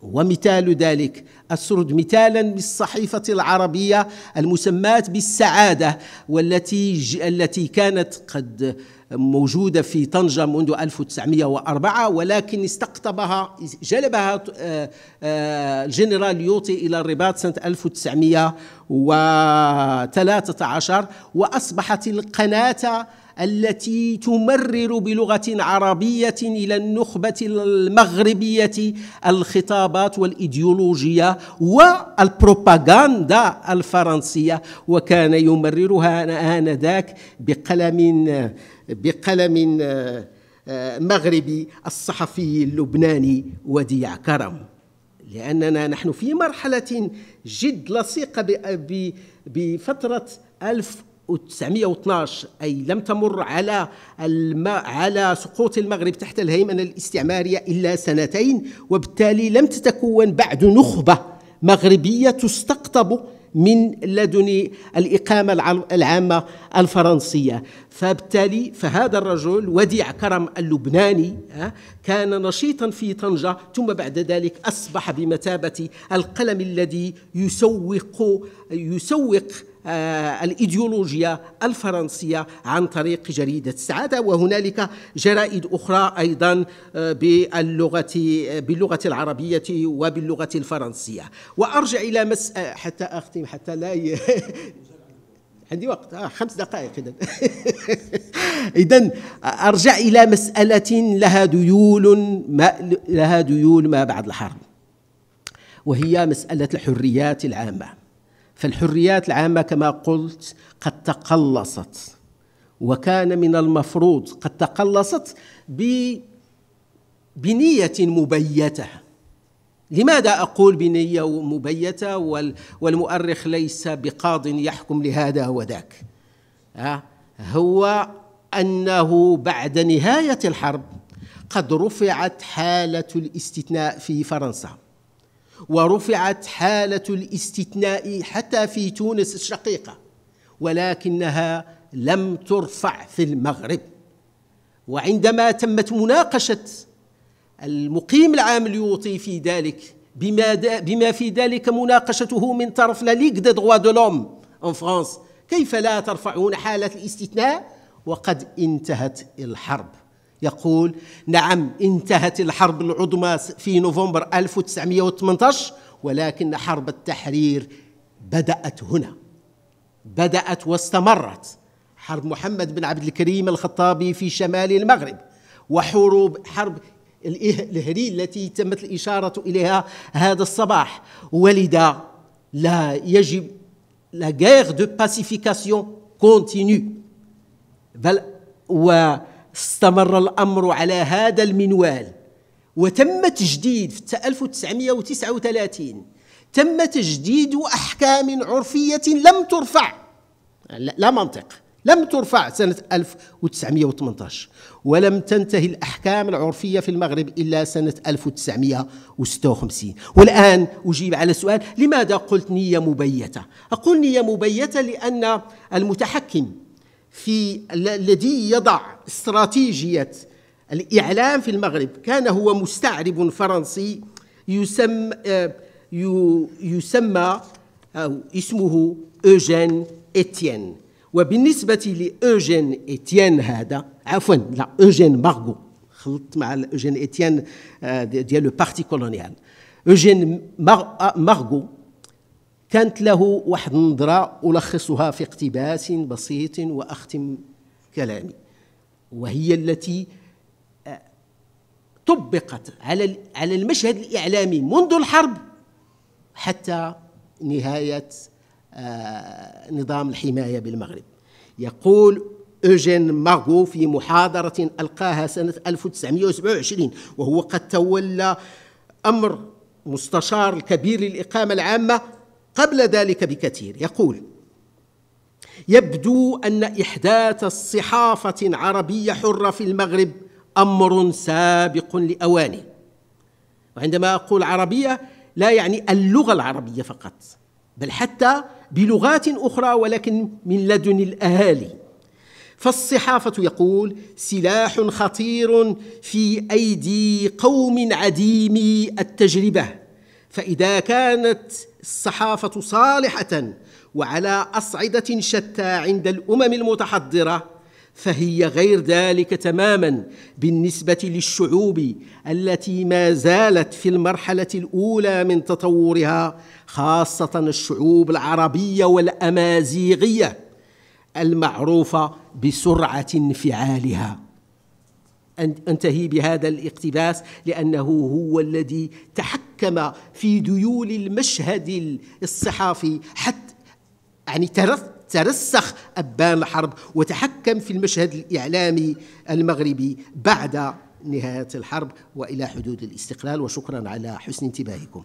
ومثال ذلك أسرد مثالا بالصحيفة العربية المسماة بالسعادة والتي التي كانت قد موجودة في طنجة منذ 1904 ولكن استقطبها جلبها الجنرال آه، آه، يوطي إلى الرباط سنة 1913 وأصبحت القناة التي تمرر بلغه عربيه الى النخبه المغربيه الخطابات والايديولوجيه والبروباغاندا الفرنسيه وكان يمررها انذاك بقلم بقلم آه، مغربي الصحفي اللبناني وديع كرم لأننا نحن في مرحلة جد لصيقة بفترة 1912 أي لم تمر على الم... على سقوط المغرب تحت الهيمنة الاستعمارية إلا سنتين وبالتالي لم تتكون بعد نخبة مغربية تستقطب من لدن الإقامة العامة الفرنسية فبالتالي فهذا الرجل وديع كرم اللبناني كان نشيطا في طنجة ثم بعد ذلك أصبح بمثابة القلم الذي يسوق يسوق آه، الإيديولوجيا الفرنسية عن طريق جريدة السعادة وهنالك جرائد أخرى أيضا آه، باللغة آه، باللغة العربية وباللغة الفرنسية وأرجع إلى مسألة حتى أختم حتى لا ي... عندي وقت آه خمس دقائق إذا إذا أرجع إلى مسألة لها ديول ما لها ديول ما بعد الحرب وهي مسألة الحريات العامة فالحريات العامة كما قلت قد تقلصت وكان من المفروض قد تقلصت بنية مبيتة لماذا أقول بنية مبيتة والمؤرخ ليس بقاض يحكم لهذا وذاك آه، هو أنه بعد نهاية الحرب قد رفعت حالة الاستثناء في فرنسا ورفعت حالة الاستثناء حتى في تونس الشقيقة ولكنها لم ترفع في المغرب وعندما تمت مناقشة المقيم العام اليوطي في ذلك بما, بما في ذلك مناقشته من طرف لا ليغ دي دروا دو لوم ان فرانس كيف لا ترفعون حالة الاستثناء وقد انتهت الحرب يقول نعم انتهت الحرب العظمى في نوفمبر 1918 ولكن حرب التحرير بدأت هنا بدأت واستمرت حرب محمد بن عبد الكريم الخطابي في شمال المغرب وحروب حرب الهري التي تمت الإشارة إليها هذا الصباح ولذا لا يجب لا guerre de pacification continue بل و استمر الأمر على هذا المنوال وتم تجديد في 1939 تم تجديد أحكام عرفية لم ترفع لا منطق لم ترفع سنة 1918 ولم تنتهي الأحكام العرفية في المغرب إلا سنة 1956 والآن أجيب على سؤال لماذا قلت نية مبيتة؟ أقول نية مبيتة لأن المتحكم في الذي يضع استراتيجية الإعلام في المغرب كان هو مستعرب فرنسي آه، يسمى يسمى آه، أو اسمه أوجين إتيان وبالنسبة لأوجين إتيان هذا عفوا لا أوجين مارغو خلطت مع أوجين إتيان آه، ديال لو بارتي كولونيال أوجين مارغو كانت له واحد النظرة ألخصها في اقتباس بسيط وأختم كلامي وهي التي آه، طبقت على على المشهد الإعلامي منذ الحرب حتى نهاية آه، نظام الحماية بالمغرب يقول أوجين ماغو في محاضرة ألقاها سنة 1927 وهو قد تولى أمر مستشار الكبير للإقامة العامة قبل ذلك بكثير يقول يبدو ان احداث الصحافه عربيه حره في المغرب امر سابق لاوانه وعندما اقول عربيه لا يعني اللغه العربيه فقط بل حتى بلغات اخرى ولكن من لدن الاهالي فالصحافه يقول سلاح خطير في ايدي قوم عديم التجربه فإذا كانت الصحافة صالحة وعلى أصعدة شتى عند الأمم المتحضرة فهي غير ذلك تماما بالنسبه للشعوب التي ما زالت في المرحله الاولى من تطورها خاصه الشعوب العربيه والامازيغيه المعروفه بسرعه انفعالها أنتهي بهذا الاقتباس لأنه هو الذي تحكم في ديول المشهد الصحافي حتى يعني ترسخ أبان الحرب وتحكم في المشهد الإعلامي المغربي بعد نهاية الحرب وإلى حدود الاستقلال وشكرا على حسن انتباهكم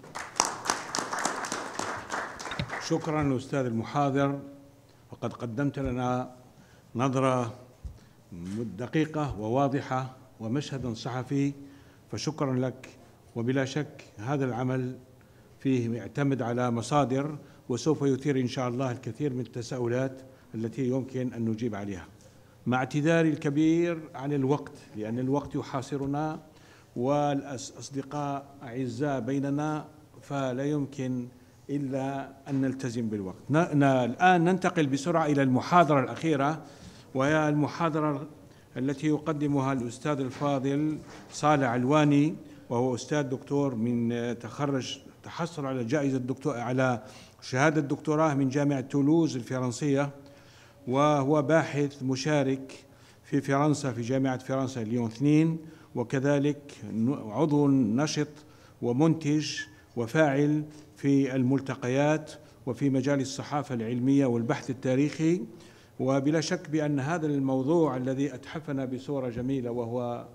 شكرا أستاذ المحاضر وقد قدمت لنا نظرة دقيقة وواضحة ومشهد صحفي فشكرا لك وبلا شك هذا العمل فيه يعتمد على مصادر وسوف يثير إن شاء الله الكثير من التساؤلات التي يمكن أن نجيب عليها مع اعتذاري الكبير عن الوقت لأن الوقت يحاصرنا والأصدقاء أعزاء بيننا فلا يمكن إلا أن نلتزم بالوقت الآن ننتقل بسرعة إلى المحاضرة الأخيرة وهي المحاضرة التي يقدمها الأستاذ الفاضل صالح علواني وهو أستاذ دكتور من آه، تخرج تحصل على جائزة الدكتور على شهادة الدكتوراه من جامعة تولوز الفرنسية وهو باحث مشارك في فرنسا في جامعة فرنسا ليون اثنين وكذلك عضو نشط ومنتج وفاعل في الملتقيات وفي مجال الصحافة العلمية والبحث التاريخي وبلا شك بأن هذا الموضوع الذي أتحفنا بصورة جميلة وهو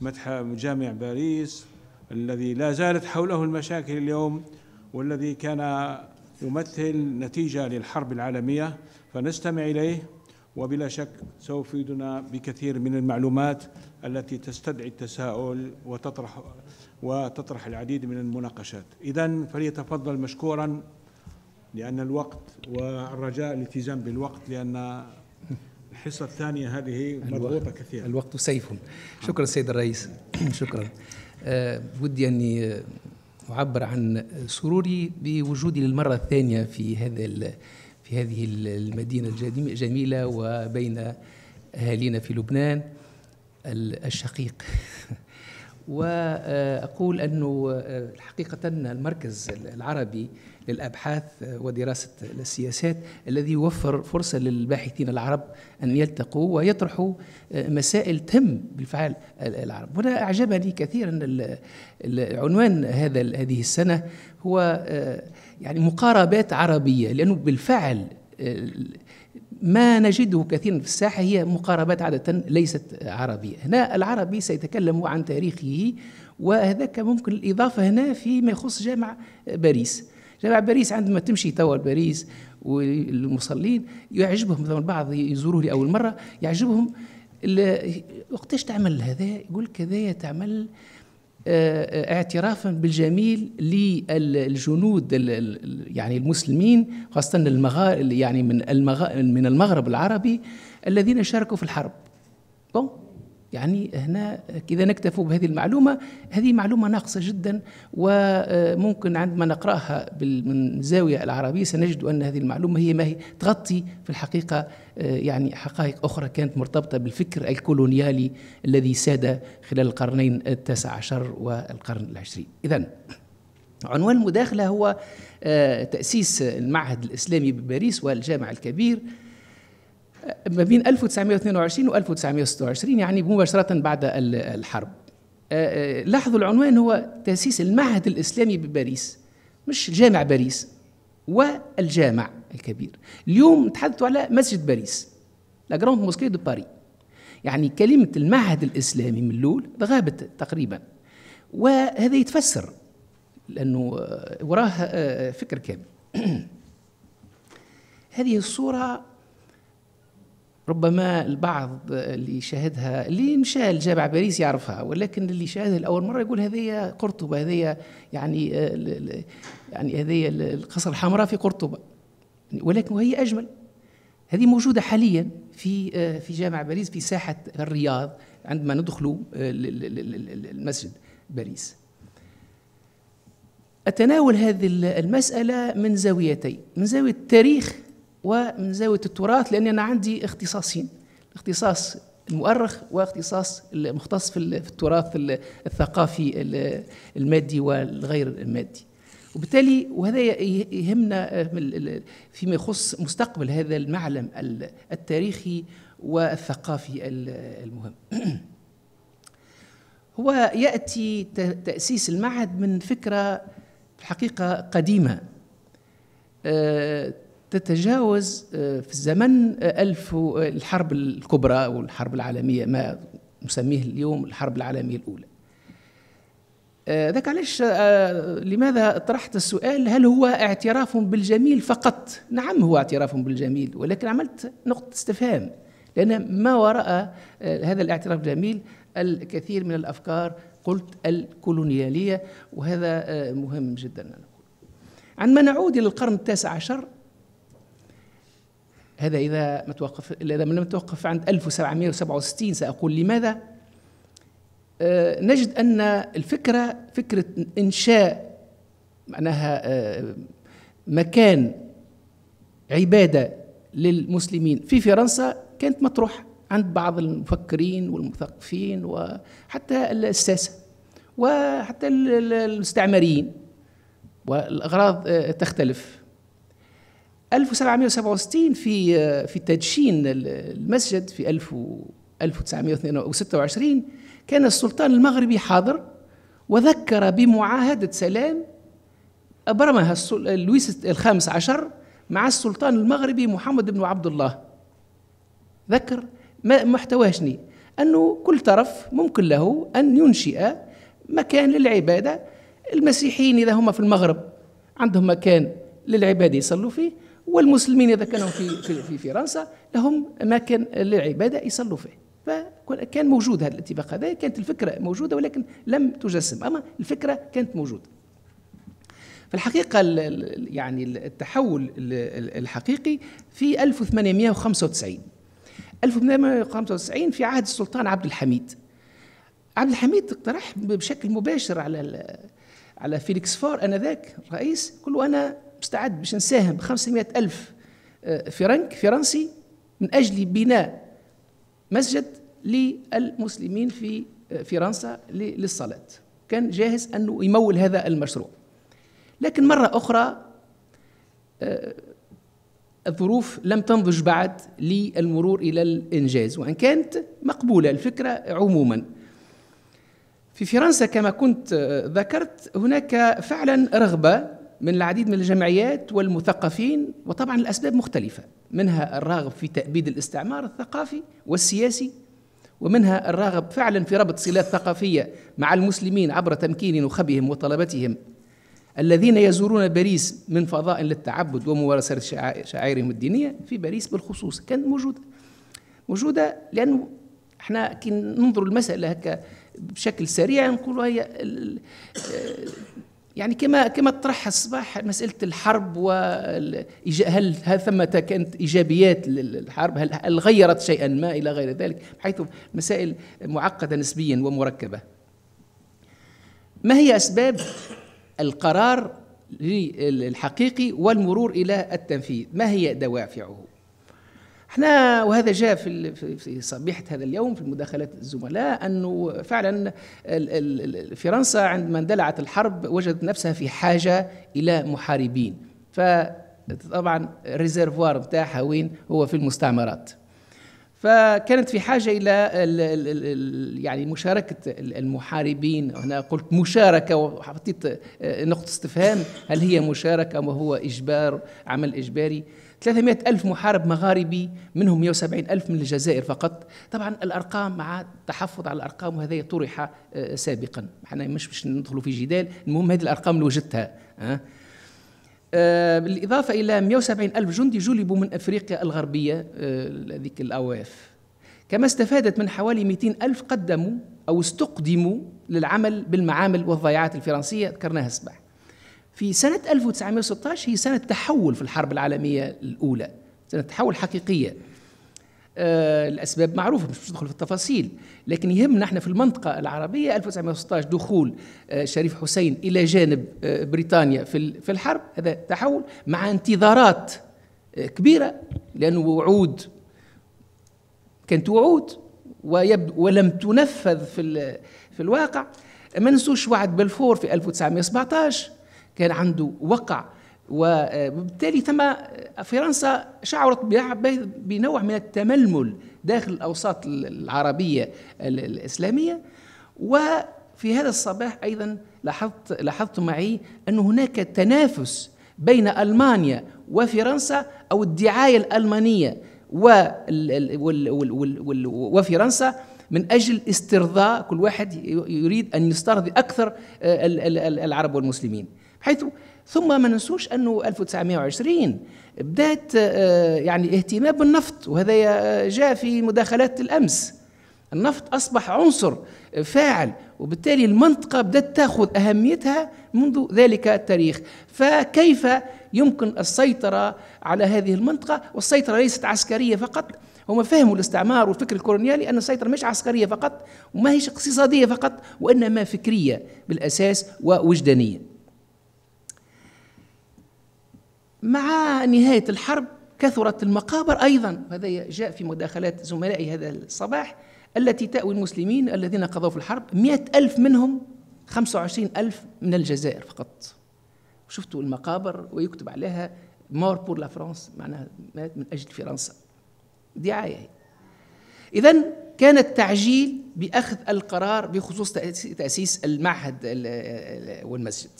متحف جامع باريس الذي لا زالت حوله المشاكل اليوم والذي كان يمثل نتيجة للحرب العالمية فنستمع إليه وبلا شك سوف يفيدنا بكثير من المعلومات التي تستدعي التساؤل وتطرح وتطرح العديد من المناقشات إذا فليتفضل مشكورا لأن الوقت والرجاء الالتزام بالوقت لأن الحصة الثانية هذه مضغوطة كثيرا الوقت سيف شكرا سيد الرئيس شكرا آه، ودي أني أعبر عن سروري بوجودي للمرة الثانية في هذا في هذه المدينة الجميلة وبين أهالينا في لبنان الشقيق وأقول أنه آه، حقيقة المركز العربي للأبحاث ودراسة السياسات الذي يوفر فرصة للباحثين العرب أن يلتقوا ويطرحوا آه، مسائل تهم بالفعل العرب هنا أعجبني كثيرا عنوان هذا هذه السنة هو آه، يعني مقاربات عربية لأنه بالفعل آه، ما نجده كثيرا في الساحة هي مقاربات عادة ليست عربية هنا العربي سيتكلم عن تاريخه وهذاك ممكن الإضافة هنا فيما يخص جامع باريس جماعة باريس عندما تمشي توا باريس والمصلين يعجبهم مثلا البعض يزوروه لأول مرة يعجبهم وقتاش تعمل هذا يقول كذا تعمل آه، آه، اعترافا بالجميل للجنود يعني المسلمين خاصة المغار يعني من من المغرب العربي الذين شاركوا في الحرب بون يعني هنا كذا نكتفوا بهذه المعلومة هذه معلومة ناقصة جدا وممكن عندما نقرأها من زاوية العربية سنجد أن هذه المعلومة هي ما هي تغطي في الحقيقة آه، يعني حقائق أخرى كانت مرتبطة بالفكر الكولونيالي الذي ساد خلال القرنين التاسع عشر والقرن العشرين إذا عنوان المداخلة هو آه، تأسيس المعهد الإسلامي بباريس والجامع الكبير ما بين 1922 و 1926 يعني مباشرة بعد الحرب آه، آه، لاحظوا العنوان هو تأسيس المعهد الإسلامي بباريس مش جامع باريس والجامع الكبير اليوم تحدثوا على مسجد باريس لا جراند موسكي دو باري يعني كلمة المعهد الإسلامي من الأول غابت تقريبا وهذا يتفسر لأنه آه، وراه فكر كامل هذه الصورة ربما البعض اللي شاهدها اللي مشى الجامع باريس يعرفها ولكن اللي شاهدها لأول مرة يقول هذه قرطبة هذه يعني آه، يعني هذه القصر الحمراء في قرطبة ولكن وهي أجمل هذه موجودة حاليا في آه، في جامع باريس في ساحة الرياض عندما ندخل آه، المسجد باريس أتناول هذه المسألة من زاويتين من زاوية التاريخ ومن زاويه التراث لاني انا عندي اختصاصين اختصاص المؤرخ واختصاص المختص في التراث الثقافي المادي والغير المادي وبالتالي وهذا يهمنا آه، فيما يخص مستقبل هذا المعلم التاريخي والثقافي المهم هو ياتي تاسيس المعهد من فكره في الحقيقه قديمه آه، تتجاوز آه، في زمن آه، ألف آه، الحرب الكبرى أو الحرب العالمية ما نسميه اليوم الحرب العالمية الأولى ذاك علاش لماذا طرحت السؤال هل هو اعتراف بالجميل فقط نعم هو اعتراف بالجميل ولكن عملت نقطة استفهام لأن ما وراء هذا الاعتراف بالجميل الكثير من الأفكار قلت الكولونيالية وهذا مهم جدا عندما نعود إلى القرن التاسع عشر هذا إذا ما توقف إذا لم نتوقف عند 1767 سأقول لماذا؟ آه، نجد أن الفكرة فكرة إنشاء معناها آه، مكان عبادة للمسلمين في فرنسا كانت مطروحة عند بعض المفكرين والمثقفين وحتى الساسة وحتى الاستعماريين والأغراض آه، تختلف 1767 في في تدشين المسجد في 1926 كان السلطان المغربي حاضر وذكر بمعاهدة سلام أبرمها لويس الخامس عشر مع السلطان المغربي محمد بن عبد الله ذكر ما محتواهشني أنه كل طرف ممكن له أن ينشئ مكان للعبادة المسيحيين إذا هم في المغرب عندهم مكان للعبادة يصلوا فيه والمسلمين إذا كانوا في, في, في فرنسا لهم أماكن للعبادة يصلوا فيه فكان موجود هذا الاتفاق هذا كانت الفكرة موجودة ولكن لم تجسم أما الفكرة كانت موجودة في الحقيقة يعني التحول الحقيقي في 1895 1895 في عهد السلطان عبد الحميد عبد الحميد اقترح بشكل مباشر على على فيليكس فور انذاك رئيس كله له انا مستعد باش نساهم ب 500 ألف آه، فرنك فرنسي من أجل بناء مسجد للمسلمين في آه، فرنسا للصلاة كان جاهز أنه يمول هذا المشروع لكن مرة أخرى آه، الظروف لم تنضج بعد للمرور إلى الإنجاز وإن كانت مقبولة الفكرة عموما في فرنسا كما كنت ذكرت هناك فعلا رغبة من العديد من الجمعيات والمثقفين وطبعا الأسباب مختلفة منها الراغب في تأبيد الاستعمار الثقافي والسياسي ومنها الراغب فعلا في ربط صلات ثقافية مع المسلمين عبر تمكين نخبهم وطلبتهم الذين يزورون باريس من فضاء للتعبد وممارسة شعائرهم الدينية في باريس بالخصوص كانت موجودة موجودة لأنه احنا كي ننظر المسألة هكا بشكل سريع نقول هي يعني كما كما طرح الصباح مساله الحرب و هل هل ثمه كانت ايجابيات للحرب هل, هل غيرت شيئا ما الى غير ذلك بحيث مسائل معقده نسبيا ومركبه ما هي اسباب القرار الحقيقي والمرور الى التنفيذ ما هي دوافعه احنا وهذا جاء في في صبيحه هذا اليوم في مداخلات الزملاء انه فعلا فرنسا عندما اندلعت الحرب وجدت نفسها في حاجه الى محاربين فطبعا الريزرفوار بتاعها وين هو في المستعمرات فكانت في حاجة إلى الـ الـ الـ يعني مشاركة المحاربين هنا قلت مشاركة وحطيت آه، نقطة استفهام هل هي مشاركة هو إجبار عمل إجباري 300 ألف محارب مغاربي منهم 170 ألف من الجزائر فقط طبعا الأرقام مع التحفظ على الأرقام وهذا طرح سابقا احنا مش باش ندخلوا في جدال المهم هذه الأرقام اللي وجدتها آه، بالإضافة إلى 170 ألف جندي جلبوا من أفريقيا الغربية آه، ذيك الأواف كما استفادت من حوالي 200 ألف قدموا أو استقدموا للعمل بالمعامل والضيعات الفرنسية ذكرناها الصباح في سنة 1916 هي سنة تحول في الحرب العالمية الأولى سنة تحول حقيقية آه الأسباب معروفة مش ندخل في التفاصيل لكن يهمنا احنا في المنطقة العربية 1916 دخول آه شريف حسين إلى جانب آه بريطانيا في في الحرب هذا تحول مع انتظارات آه، كبيرة لأنه وعود كانت وعود ويبدو ولم تنفذ في في الواقع ما ننسوش وعد بلفور في 1917 كان عنده وقع وبالتالي ثم فرنسا شعرت بنوع من التململ داخل الاوساط العربيه الاسلاميه وفي هذا الصباح ايضا لاحظت لاحظت معي ان هناك تنافس بين المانيا وفرنسا او الدعايه الالمانيه وفرنسا من اجل استرضاء كل واحد يريد ان يسترضي اكثر آه، العرب والمسلمين حيث ثم ما ننسوش انه 1920 بدات آه، يعني اهتمام بالنفط وهذا آه، جاء في مداخلات الامس النفط اصبح عنصر فاعل وبالتالي المنطقه بدات تاخذ اهميتها منذ ذلك التاريخ فكيف يمكن السيطره على هذه المنطقه والسيطره ليست عسكريه فقط هما فهموا الاستعمار والفكر الكولونيالي ان السيطره مش عسكريه فقط وما هيش اقتصاديه فقط وانما فكريه بالاساس ووجدانيه مع نهاية الحرب كثرت المقابر أيضا وهذا جاء في مداخلات زملائي هذا الصباح التي تأوي المسلمين الذين قضوا في الحرب مئة ألف منهم خمسة وعشرين ألف من الجزائر فقط شفتوا المقابر ويكتب عليها مور بور لا فرانس معناها مات من أجل فرنسا دعاية إذا كان التعجيل بأخذ القرار بخصوص تأسيس المعهد والمسجد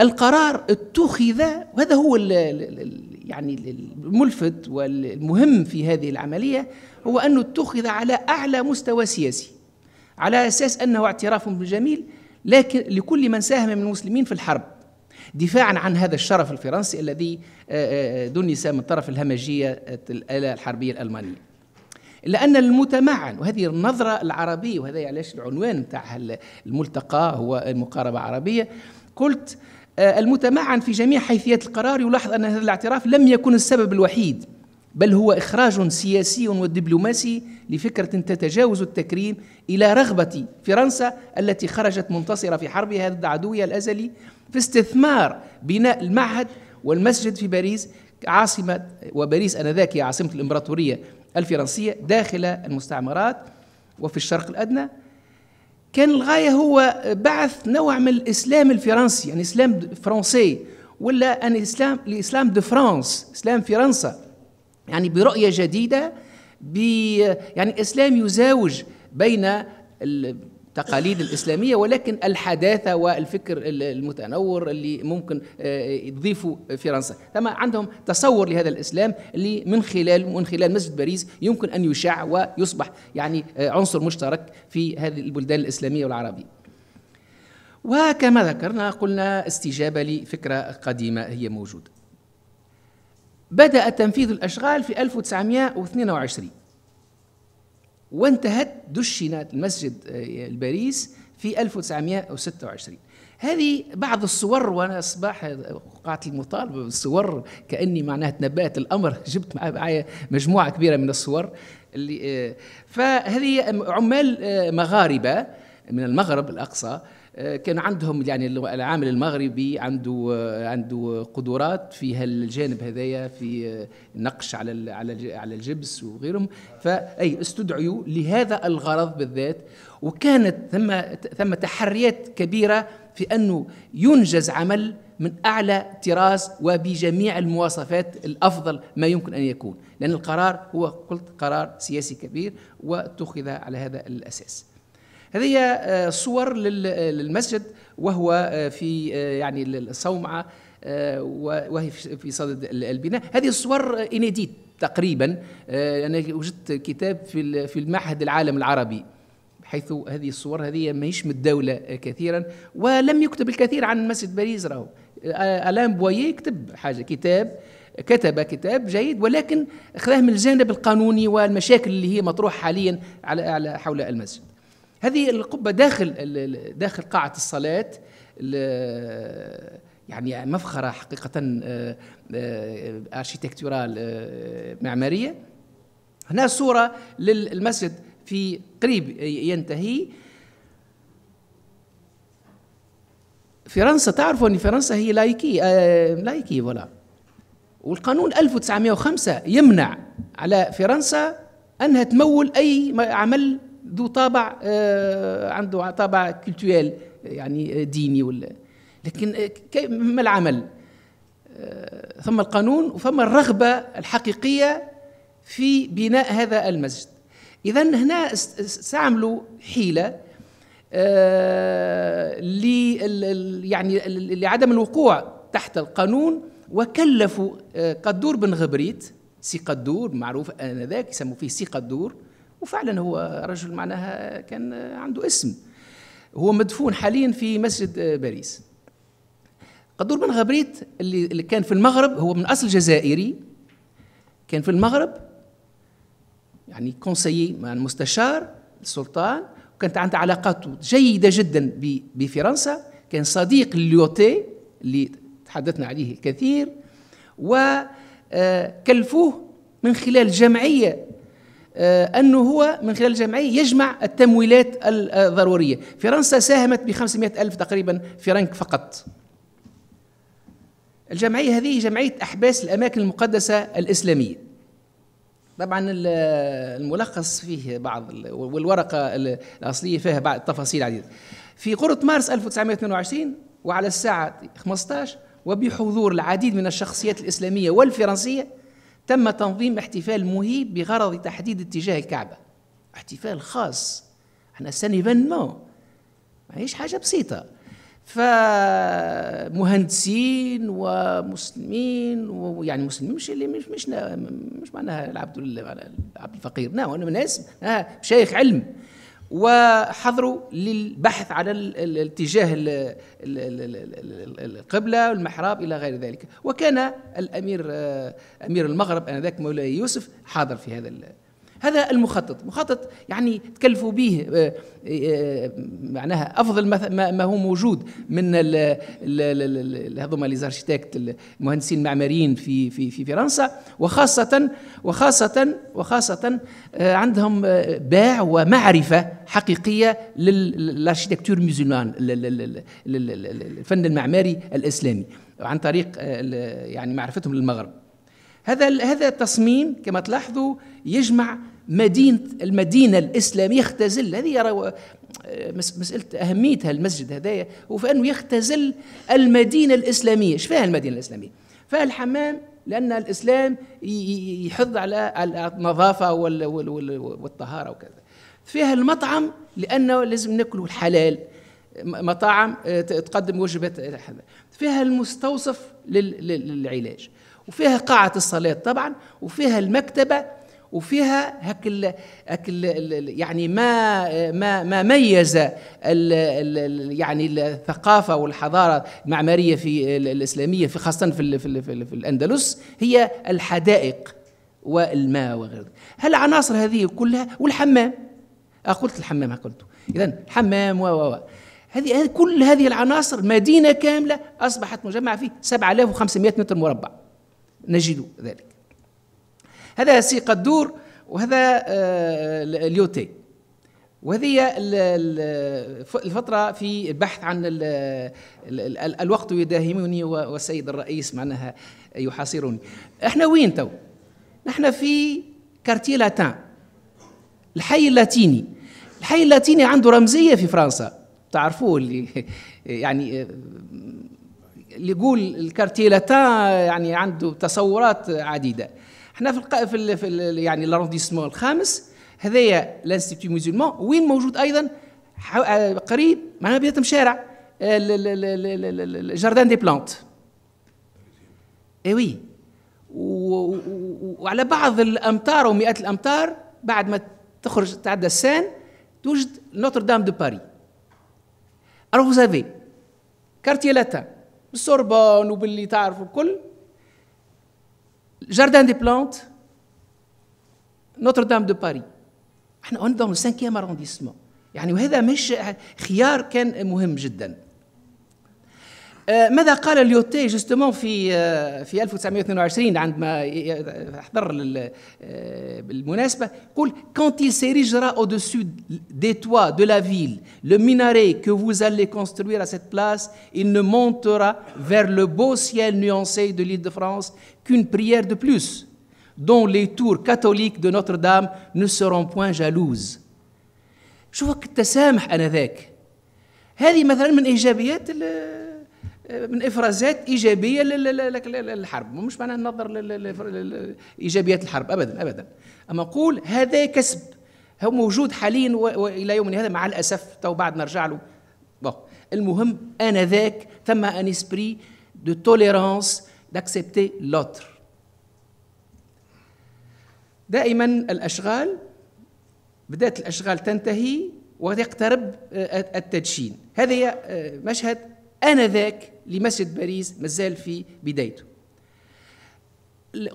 القرار اتخذ وهذا هو الـ يعني الملفت والمهم في هذه العملية هو أنه اتخذ على أعلى مستوى سياسي على أساس أنه اعتراف بالجميل لكن لكل من ساهم من المسلمين في الحرب دفاعا عن هذا الشرف الفرنسي الذي دنس من طرف الهمجية الآلة الحربية الألمانية لأن المتمعن وهذه النظرة العربية وهذا علاش العنوان نتاع الملتقى هو المقاربة عربية قلت آه، المتمعن في جميع حيثيات القرار يلاحظ أن هذا الاعتراف لم يكن السبب الوحيد بل هو إخراج سياسي ودبلوماسي لفكرة تتجاوز التكريم إلى رغبة فرنسا التي خرجت منتصرة في حربها ضد عدوها الأزلي في استثمار بناء المعهد والمسجد في باريس عاصمة وباريس آنذاك هي عاصمة الإمبراطورية الفرنسية داخل المستعمرات وفي الشرق الأدنى كان الغاية هو بعث نوع من الإسلام الفرنسي يعني إسلام فرنسي ولا أن إسلام الإسلام دو فرانس إسلام فرنسا يعني برؤية جديدة يعني إسلام يزاوج بين التقاليد الإسلامية ولكن الحداثة والفكر المتنور اللي ممكن آه، يضيفه فرنسا ثم عندهم تصور لهذا الإسلام اللي من خلال من خلال مسجد باريس يمكن أن يشاع ويصبح يعني آه، عنصر مشترك في هذه البلدان الإسلامية والعربية وكما ذكرنا قلنا استجابة لفكرة قديمة هي موجودة بدأ تنفيذ الأشغال في 1922 وانتهت دشنت المسجد آه، الباريس في 1926 هذه بعض الصور وانا اصبح وقعت المطالبه بالصور كاني معناها تنبأت الامر جبت معايا مجموعه كبيره من الصور اللي آه، فهذه عمال آه، مغاربه من المغرب الاقصى آه، كان عندهم يعني العامل المغربي عنده آه، عنده قدرات في هالجانب هذايا في النقش آه، على على على الجبس وغيرهم فاي استدعوا لهذا الغرض بالذات وكانت ثم ثم تحريات كبيره في انه ينجز عمل من اعلى طراز وبجميع المواصفات الافضل ما يمكن ان يكون لان القرار هو قلت قرار سياسي كبير واتخذ على هذا الاساس هذه آه، صور آه، للمسجد وهو آه، في يعني الصومعه وهي في صدد البناء هذه الصور انيديت تقريبا انا وجدت كتاب في في المعهد العالم العربي حيث هذه الصور هذه ماهيش متداوله كثيرا ولم يكتب الكثير عن مسجد باريس راهو الان بويي كتب حاجه كتاب كتب كتاب جيد ولكن خذاه من الجانب القانوني والمشاكل اللي هي مطروحه حاليا على حول المسجد هذه القبه داخل داخل قاعه الصلاه يعني مفخره حقيقه ارشيتكتورال آه، آه، آه، معماريه هنا صوره للمسجد في قريب ينتهي فرنسا تعرفوا ان فرنسا هي لايكي لايكي ولا والقانون 1905 يمنع على فرنسا انها تمول اي عمل ذو طابع آه، عنده طابع كولتويل يعني ديني ولا لكن آه، ما العمل ثم آه، القانون وثم الرغبة الحقيقية في بناء هذا المسجد إذا هنا استعملوا حيلة يعني لعدم الوقوع تحت القانون وكلفوا قدور بن غبريت سي قدور معروف آنذاك يسموا فيه سي قدور وفعلا هو رجل معناها كان عنده اسم هو مدفون حاليا في مسجد باريس قدور بن غبريت اللي كان في المغرب هو من اصل جزائري كان في المغرب يعني كونسيي يعني مستشار السلطان وكانت عنده علاقات جيده جدا بفرنسا كان صديق ليوتي اللي تحدثنا عليه الكثير وكلفوه آه، من خلال جمعيه آه، أنه هو من خلال الجمعية يجمع التمويلات الضرورية فرنسا ساهمت ب 500 ألف تقريبا فرنك فقط الجمعية هذه جمعية أحباس الأماكن المقدسة الإسلامية طبعا الملخص فيه بعض والورقة الأصلية فيها بعض التفاصيل عديدة في قرة مارس 1922 وعلى الساعة 15 وبحضور العديد من الشخصيات الإسلامية والفرنسية تم تنظيم احتفال مهيب بغرض تحديد اتجاه الكعبة احتفال خاص احنا سان ما ماهيش حاجة بسيطة فمهندسين ومسلمين ويعني مسلمين مش اللي مش مش مش معناها العبد الفقير لا انا ناس مشايخ علم وحضروا للبحث على الاتجاه القبلة والمحراب إلى غير ذلك وكان الأمير آه، أمير المغرب آنذاك مولاي يوسف حاضر في هذا هذا المخطط مخطط يعني تكلفوا به آه، آه، معناها افضل ما هو موجود من هذوما لي زارشيتكت المهندسين المعماريين في في في فرنسا وخاصه وخاصه وخاصه آه، عندهم باع ومعرفه حقيقيه للاركيتكتور ميزولان الفن المعماري الاسلامي عن طريق يعني معرفتهم للمغرب هذا هذا التصميم كما تلاحظوا يجمع مدينة المدينة الإسلامية يختزل هذه يرى مسألة أهمية المسجد هذايا هو في أنه يختزل المدينة الإسلامية إيش فيها المدينة الإسلامية فيها الحمام لأن الإسلام يحض على النظافة والطهارة وكذا فيها المطعم لأنه لازم نأكل الحلال مطاعم آه، تقدم وجبات آه، فيها المستوصف للعلاج وفيها قاعة الصلاة طبعا وفيها المكتبة وفيها هك ال هك الـ يعني ما ما ما ميز ال الـ يعني الثقافه والحضاره المعماريه في الاسلاميه في خاصه في, في, في, في الاندلس هي الحدائق والماء وغير ذلك هالعناصر هذه كلها والحمام قلت الحمام قلت اذا و و و هذه كل هذه العناصر مدينه كامله اصبحت مجمعه في 7500 متر مربع نجد ذلك هذا سيق الدور وهذا آه، اليوتي وهذه الفترة في البحث عن الـ الـ الـ الوقت يداهمني والسيد الرئيس معناها يحاصرني احنا وين تو نحن في كارتي لاتان الحي اللاتيني الحي اللاتيني عنده رمزية في فرنسا تعرفوه اللي يعني اللي يقول الكارتي لاتان يعني عنده تصورات عديدة حنا في الق... في, ال... في ال... يعني الاروديسمون الخامس هذايا لانستيتي ميزولمون وين موجود ايضا آه، قريب معناها بدايه شارع جاردان دي بلانت اي وي وعلى بعض الامتار او مئات الامتار بعد ما تخرج تعدى السان توجد نوتردام دو باري الو سافي كارتي لاتان بالسوربون وباللي تعرفوا الكل Jardin des plantes, Notre-Dame de Paris. On est dans le cinquième arrondissement. Il y a un choix très important. ماذا قال في في 1922 عندما quand il s'érigera au-dessus des toits de la ville le minaret que vous allez construire à cette place il ne montera vers le beau ciel nuancé de l'Île-de-France qu'une prière de plus dont les tours catholiques de Notre-Dame ne seront point jalouses vois التسامح هذه مثلا من ايجابيات من افرازات ايجابيه للحرب مش معناها ننظر لايجابيات الحرب ابدا ابدا اما نقول هذا كسب هو موجود حاليا والى يومنا هذا مع الاسف تو بعد نرجع له المهم انذاك ثم ان اسبري دو توليرانس داكسبتي لوتر دائما الاشغال بدات الاشغال تنتهي ويقترب آه، التدشين هذا آه، مشهد انذاك لمسجد باريس مازال في بدايته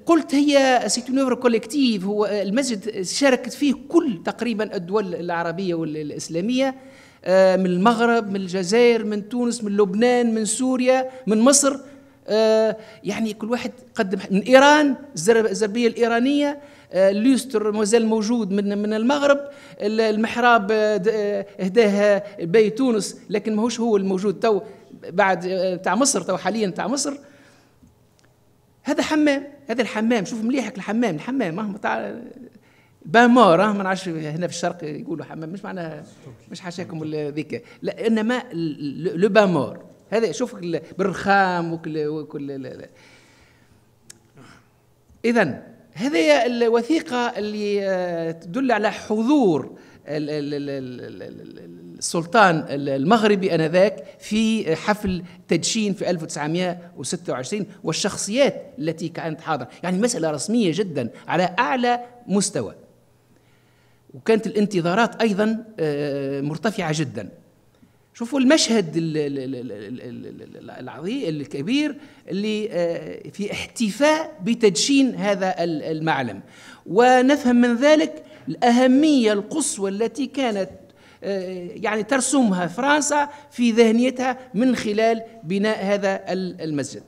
قلت هي سيتونوفر كولكتيف هو المسجد شاركت فيه كل تقريبا الدول العربيه والاسلاميه آه، من المغرب من الجزائر من تونس من لبنان من سوريا من مصر آه، يعني كل واحد قدم من ايران الزربيه الايرانيه آه، ليستر مازال موجود من من المغرب المحراب اهداها بي تونس لكن ماهوش هو الموجود تو بعد آه، بتاع مصر تو حاليا بتاع مصر هذا حمام هذا الحمام شوف مليحك الحمام الحمام ما تاع بامور ما نعرفش هنا في الشرق يقولوا حمام مش معناها مش حاشاكم ذيك لا انما لو بامور هذا شوف بالرخام وكل وكل اذا هذه الوثيقه اللي آه، تدل على حضور السلطان المغربي انذاك في حفل تدشين في 1926 والشخصيات التي كانت حاضره، يعني مساله رسميه جدا على اعلى مستوى. وكانت الانتظارات ايضا مرتفعه جدا. شوفوا المشهد العظيم الكبير اللي في احتفاء بتدشين هذا المعلم ونفهم من ذلك الأهمية القصوى التي كانت آه، يعني ترسمها فرنسا في ذهنيتها من خلال بناء هذا المسجد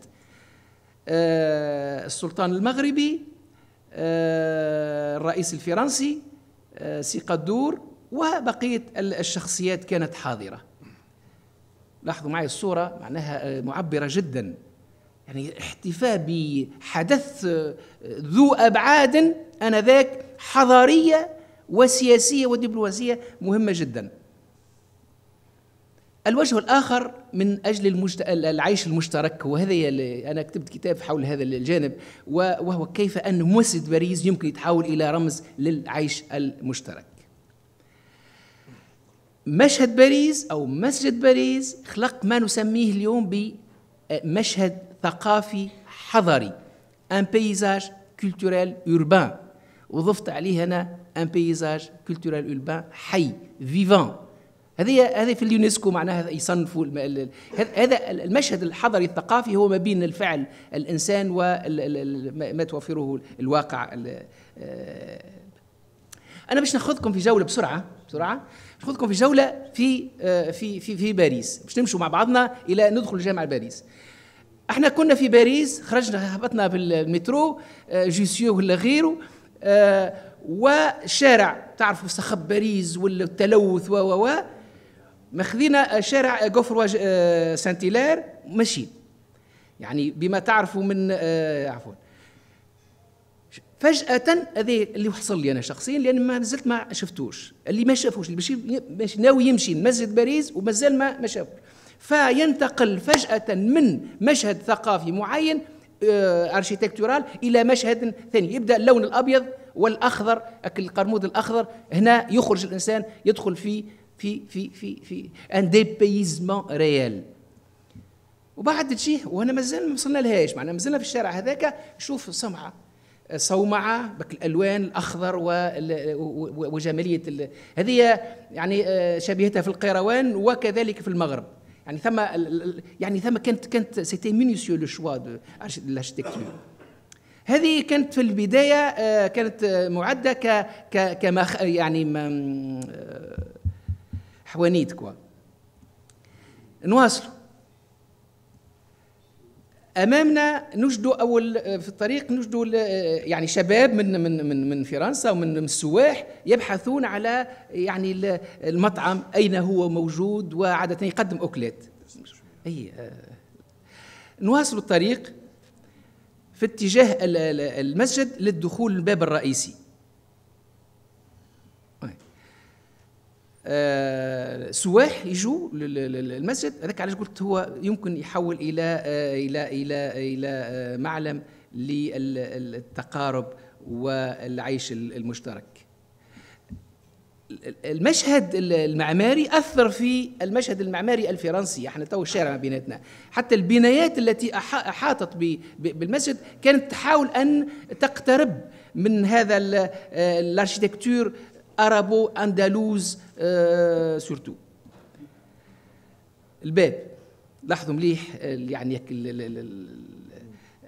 آه، السلطان المغربي آه، الرئيس الفرنسي سيقدور وبقية الشخصيات كانت حاضرة لاحظوا معي الصورة معناها معبرة جدا يعني احتفاء بحدث ذو أبعاد أنذاك حضارية وسياسية ودبلوماسية مهمة جدا الوجه الآخر من أجل المجت... العيش المشترك وهذا أنا كتبت كتاب حول هذا الجانب وهو كيف أن مسجد باريس يمكن يتحول إلى رمز للعيش المشترك مشهد باريس أو مسجد باريس خلق ما نسميه اليوم بمشهد ثقافي حضري ان بيزاج كولتوريل اوربان وضفت عليه انا ان بيزاج كولتورال اوربان حي فيفان هذه هذه في اليونسكو معناها يصنفوا هذا المشهد الحضري الثقافي هو ما بين الفعل الانسان وما توفره الواقع آه، انا باش ناخذكم في جوله بسرعه بسرعه ناخذكم في جوله في آه، في في, في باريس باش نمشوا مع بعضنا الى ندخل جامع باريس احنا كنا في باريس خرجنا هبطنا بالمترو آه، جوسيو ولا غيره آه، وشارع تعرفوا صخب باريس والتلوث و و و ماخذين شارع جوفروا آه، سانت هيلير يعني بما تعرفوا من آه، عفوا فجأة هذا اللي حصل لي أنا شخصيا لأن ما زلت ما شفتوش اللي ما شافوش اللي ماشي ناوي يمشي لمسجد باريس ومازال ما ما شافوش فينتقل فجأة من مشهد ثقافي معين ارشيتكتورال آه، الى مشهد ثاني يبدا اللون الابيض والاخضر القرمود الاخضر هنا يخرج الانسان يدخل في في في في في ان ديبيزمون ريال وبعد تجيه وانا مازال ما وصلنا لهاش معنا مازلنا في الشارع هذاك شوف صمعه آه، صومعة بك الألوان الأخضر وجمالية هذه يعني آه، شبيهتها في القيروان وكذلك في المغرب يعني ثم يعني ثم كانت كانت سيتي مينيسيو لو شوا دو لاشتيكتور هذه كانت في البدايه آه، كانت آه، معده ك ك كما يعني آه، حوانيت كوا نواصلوا امامنا نجدوا اول في الطريق نجدوا يعني شباب من من من من فرنسا ومن السواح يبحثون على يعني المطعم اين هو موجود وعاده يقدم اوكلات اي آه. نواصل الطريق في اتجاه المسجد للدخول الباب الرئيسي آه، سواح يجوا للمسجد هذاك علاش قلت هو يمكن يحول الى آه، الى الى الى آه، معلم للتقارب والعيش المشترك المشهد المعماري اثر في المشهد المعماري الفرنسي احنا تو الشارع ما بيناتنا حتى البنايات التي احاطت بالمسجد كانت تحاول ان تقترب من هذا الاركيتكتور ارابو اندلوز آه، سورتو الباب لاحظوا مليح آه، يعني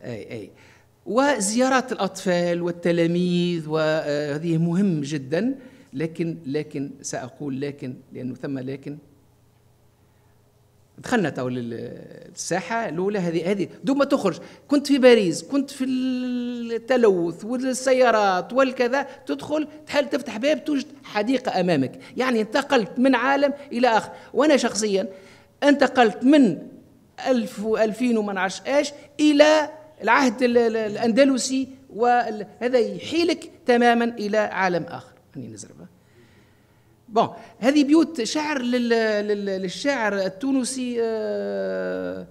اي اي وزيارات الاطفال والتلاميذ وهذه آه، مهم جدا لكن لكن ساقول لكن لانه ثم لكن دخلنا تو للساحه الاولى هذه هذه دوب ما تخرج كنت في باريس كنت في التلوث والسيارات والكذا تدخل تحل تفتح باب توجد حديقه امامك يعني انتقلت من عالم الى اخر وانا شخصيا انتقلت من 1000 و2000 وما نعرفش ايش الى العهد الاندلسي وهذا يحيلك تماما الى عالم اخر خليني نزربه بون هذه بيوت شعر لل... لل... للشاعر التونسي آه،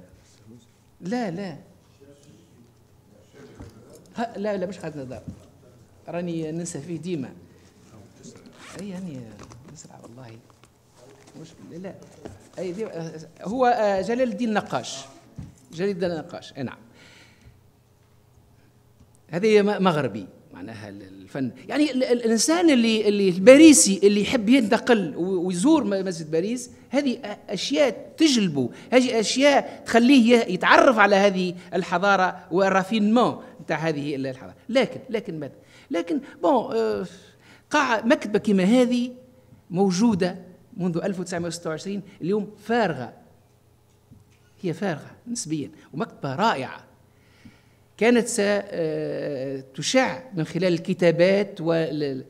لا لا ها لا لا مش خالد نظار راني ننسى فيه ديما اي يعني نسرع والله مش لا اي ديما هو آه، جلال الدين نقاش جلال الدين نقاش اي نعم هذه مغربي معناها فن يعني الانسان اللي اللي الباريسي اللي يحب ينتقل ويزور مسجد باريس هذه اشياء تجلبه هذه اشياء تخليه يتعرف على هذه الحضاره والرافينمون نتاع هذه الحضاره لكن لكن ماذا لكن بون آه، قاعه مكتبه كما هذه موجوده منذ 1926 اليوم فارغه هي فارغه نسبيا ومكتبه رائعه كانت ستشع آه، من خلال الكتابات والزيارة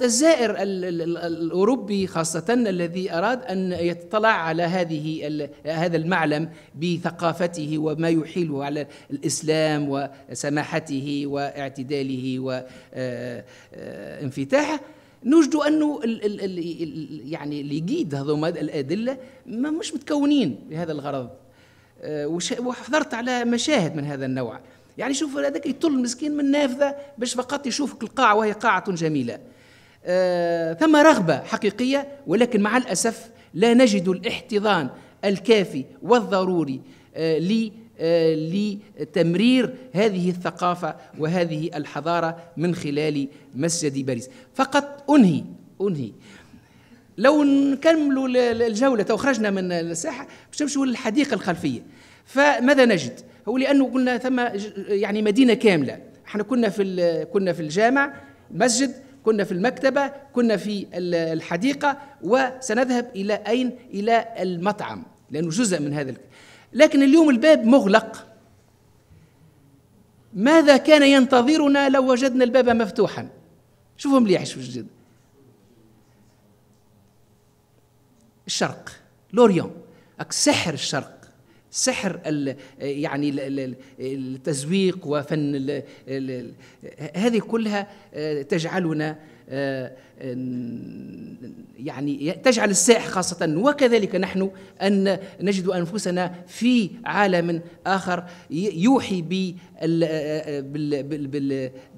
آه، الزائر الأوروبي خاصة الذي أراد أن يطلع على هذه هذا المعلم بثقافته وما يحيله على الإسلام وسماحته واعتداله وانفتاحه آه، نجد أنه الـ الـ ال يعني ليجيد هذوما الأدلة ما مش متكونين لهذا الغرض آه، وحضرت على مشاهد من هذا النوع يعني شوف هذاك يطل المسكين من نافذة باش فقط يشوفك القاعة وهي قاعة جميلة آه، ثم رغبة حقيقية ولكن مع الأسف لا نجد الاحتضان الكافي والضروري آه، لتمرير هذه الثقافة وهذه الحضارة من خلال مسجد باريس فقط أنهي أنهي لو نكملوا الجوله تو خرجنا من الساحه باش نمشوا للحديقه الخلفيه فماذا نجد؟ هو لانه قلنا ثم يعني مدينه كامله احنا كنا في كنا في الجامع المسجد كنا في المكتبه كنا في الحديقه وسنذهب الى اين؟ الى المطعم لانه جزء من هذا لكن اليوم الباب مغلق ماذا كان ينتظرنا لو وجدنا الباب مفتوحا؟ شوفوا مليح شو جد الشرق لوريون سحر الشرق سحر يعني التزويق وفن هذه كلها آه، تجعلنا آه، يعني تجعل السائح خاصة وكذلك نحن أن نجد أنفسنا في عالم آخر يوحي آه،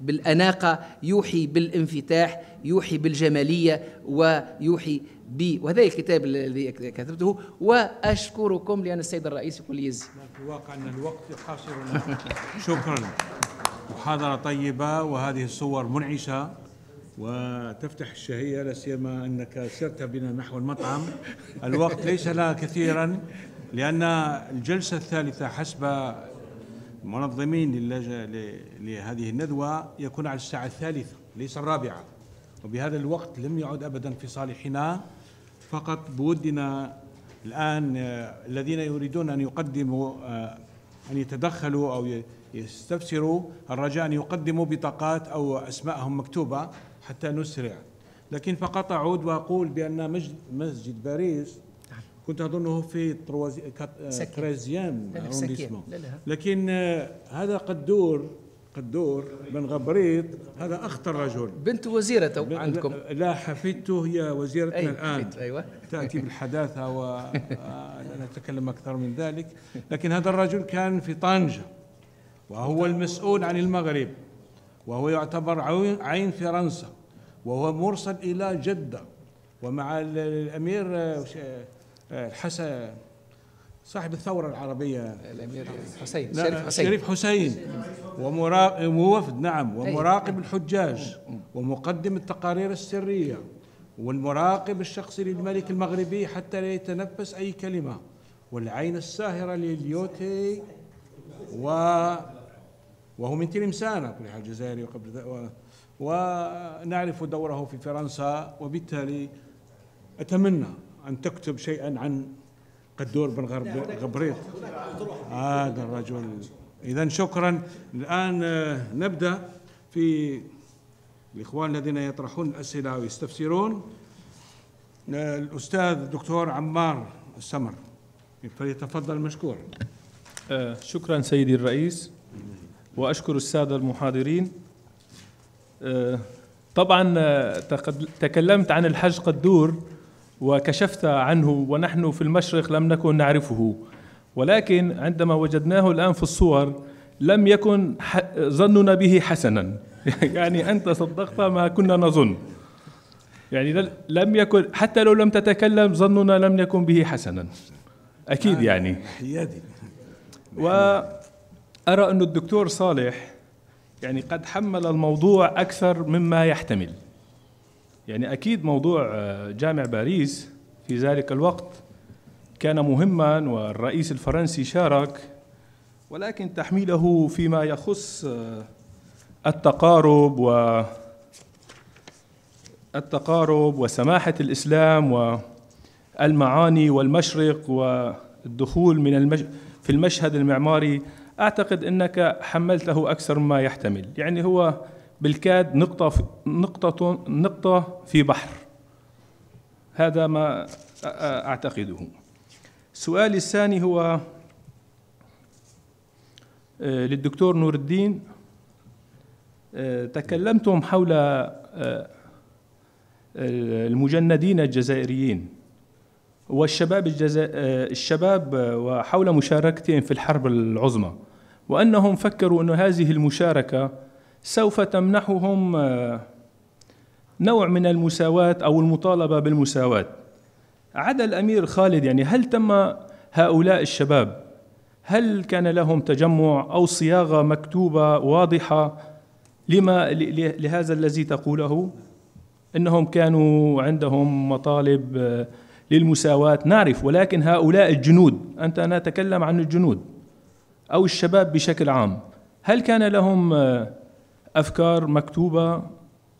بالأناقة يوحي بالانفتاح يوحي بالجمالية ويوحي بي وهذا الكتاب الذي كتبته واشكركم لان السيد الرئيس يقول يز في الواقع ان الوقت يحاصرنا شكرا محاضره طيبه وهذه الصور منعشه وتفتح الشهية لا سيما أنك سرت بنا نحو المطعم الوقت ليس لها كثيرا لأن الجلسة الثالثة حسب منظمين لهذه الندوة يكون على الساعة الثالثة ليس الرابعة وبهذا الوقت لم يعد أبدا في صالحنا فقط بودنا الآن آه، الذين يريدون أن يقدموا آه، أن يتدخلوا أو يستفسروا الرجاء أن يقدموا بطاقات أو أسماءهم مكتوبة حتى نسرع لكن فقط أعود وأقول بأن مسجد باريس نعم. كنت أظنه في تروازي... كريزيان لكن آه، هذا قد دور قدور بن غبريط هذا اخطر رجل بنت وزيره عندكم لا حفيدته هي وزيرتنا أي الان أيوة. تاتي بالحداثه ونتكلم آه، اكثر من ذلك لكن هذا الرجل كان في طنجه وهو المسؤول عن المغرب وهو يعتبر عين فرنسا وهو مرسل الى جده ومع الامير الحسن آه، آه، صاحب الثورة العربية الأمير حسين شريف حسين شريف حسين ووفد نعم ومراقب الحجاج ومقدم التقارير السرية والمراقب الشخصي للملك المغربي حتى لا يتنفس أي كلمة والعين الساهرة لليوتي و وهو من تلمسانة كل الجزائري وقبل و... ونعرف دوره في فرنسا وبالتالي أتمنى أن تكتب شيئا عن قدور بن غرب غبريط هذا الرجل اذا شكرا الان آه، نبدا في الاخوان الذين يطرحون الاسئله ويستفسرون آه، الاستاذ الدكتور عمار السمر فليتفضل مشكور آه، شكرا سيدي الرئيس واشكر الساده المحاضرين طبعا تكلمت عن الحج قدور وكشفت عنه ونحن في المشرق لم نكن نعرفه ولكن عندما وجدناه الآن في الصور لم يكن ظننا به حسنا يعني أنت صدقت ما كنا نظن يعني لم يكن حتى لو لم تتكلم ظننا لم يكن به حسنا أكيد آه، يعني حيادي وأرى أن الدكتور صالح يعني قد حمل الموضوع أكثر مما يحتمل يعني أكيد موضوع آه، جامع باريس في ذلك الوقت كان مهما والرئيس الفرنسي شارك ولكن تحميله فيما يخص آه، التقارب و التقارب وسماحة الإسلام والمعاني والمشرق والدخول من المش... في المشهد المعماري أعتقد أنك حملته أكثر مما يحتمل يعني هو بالكاد نقطة في نقطة نقطة في بحر هذا ما أعتقده سؤالي الثاني هو آه، للدكتور نور الدين آه، تكلمتم حول آه، المجندين الجزائريين والشباب الجزا... الشباب وحول مشاركتهم في الحرب العظمى وأنهم فكروا أن هذه المشاركة سوف تمنحهم آه، نوع من المساواة أو المطالبة بالمساواة عدا الأمير خالد يعني هل تم هؤلاء الشباب هل كان لهم تجمع أو صياغة مكتوبة واضحة لما لهذا الذي تقوله أنهم كانوا عندهم مطالب آه، للمساواة نعرف ولكن هؤلاء الجنود أنت نتكلم عن الجنود أو الشباب بشكل عام هل كان لهم آه، افكار مكتوبه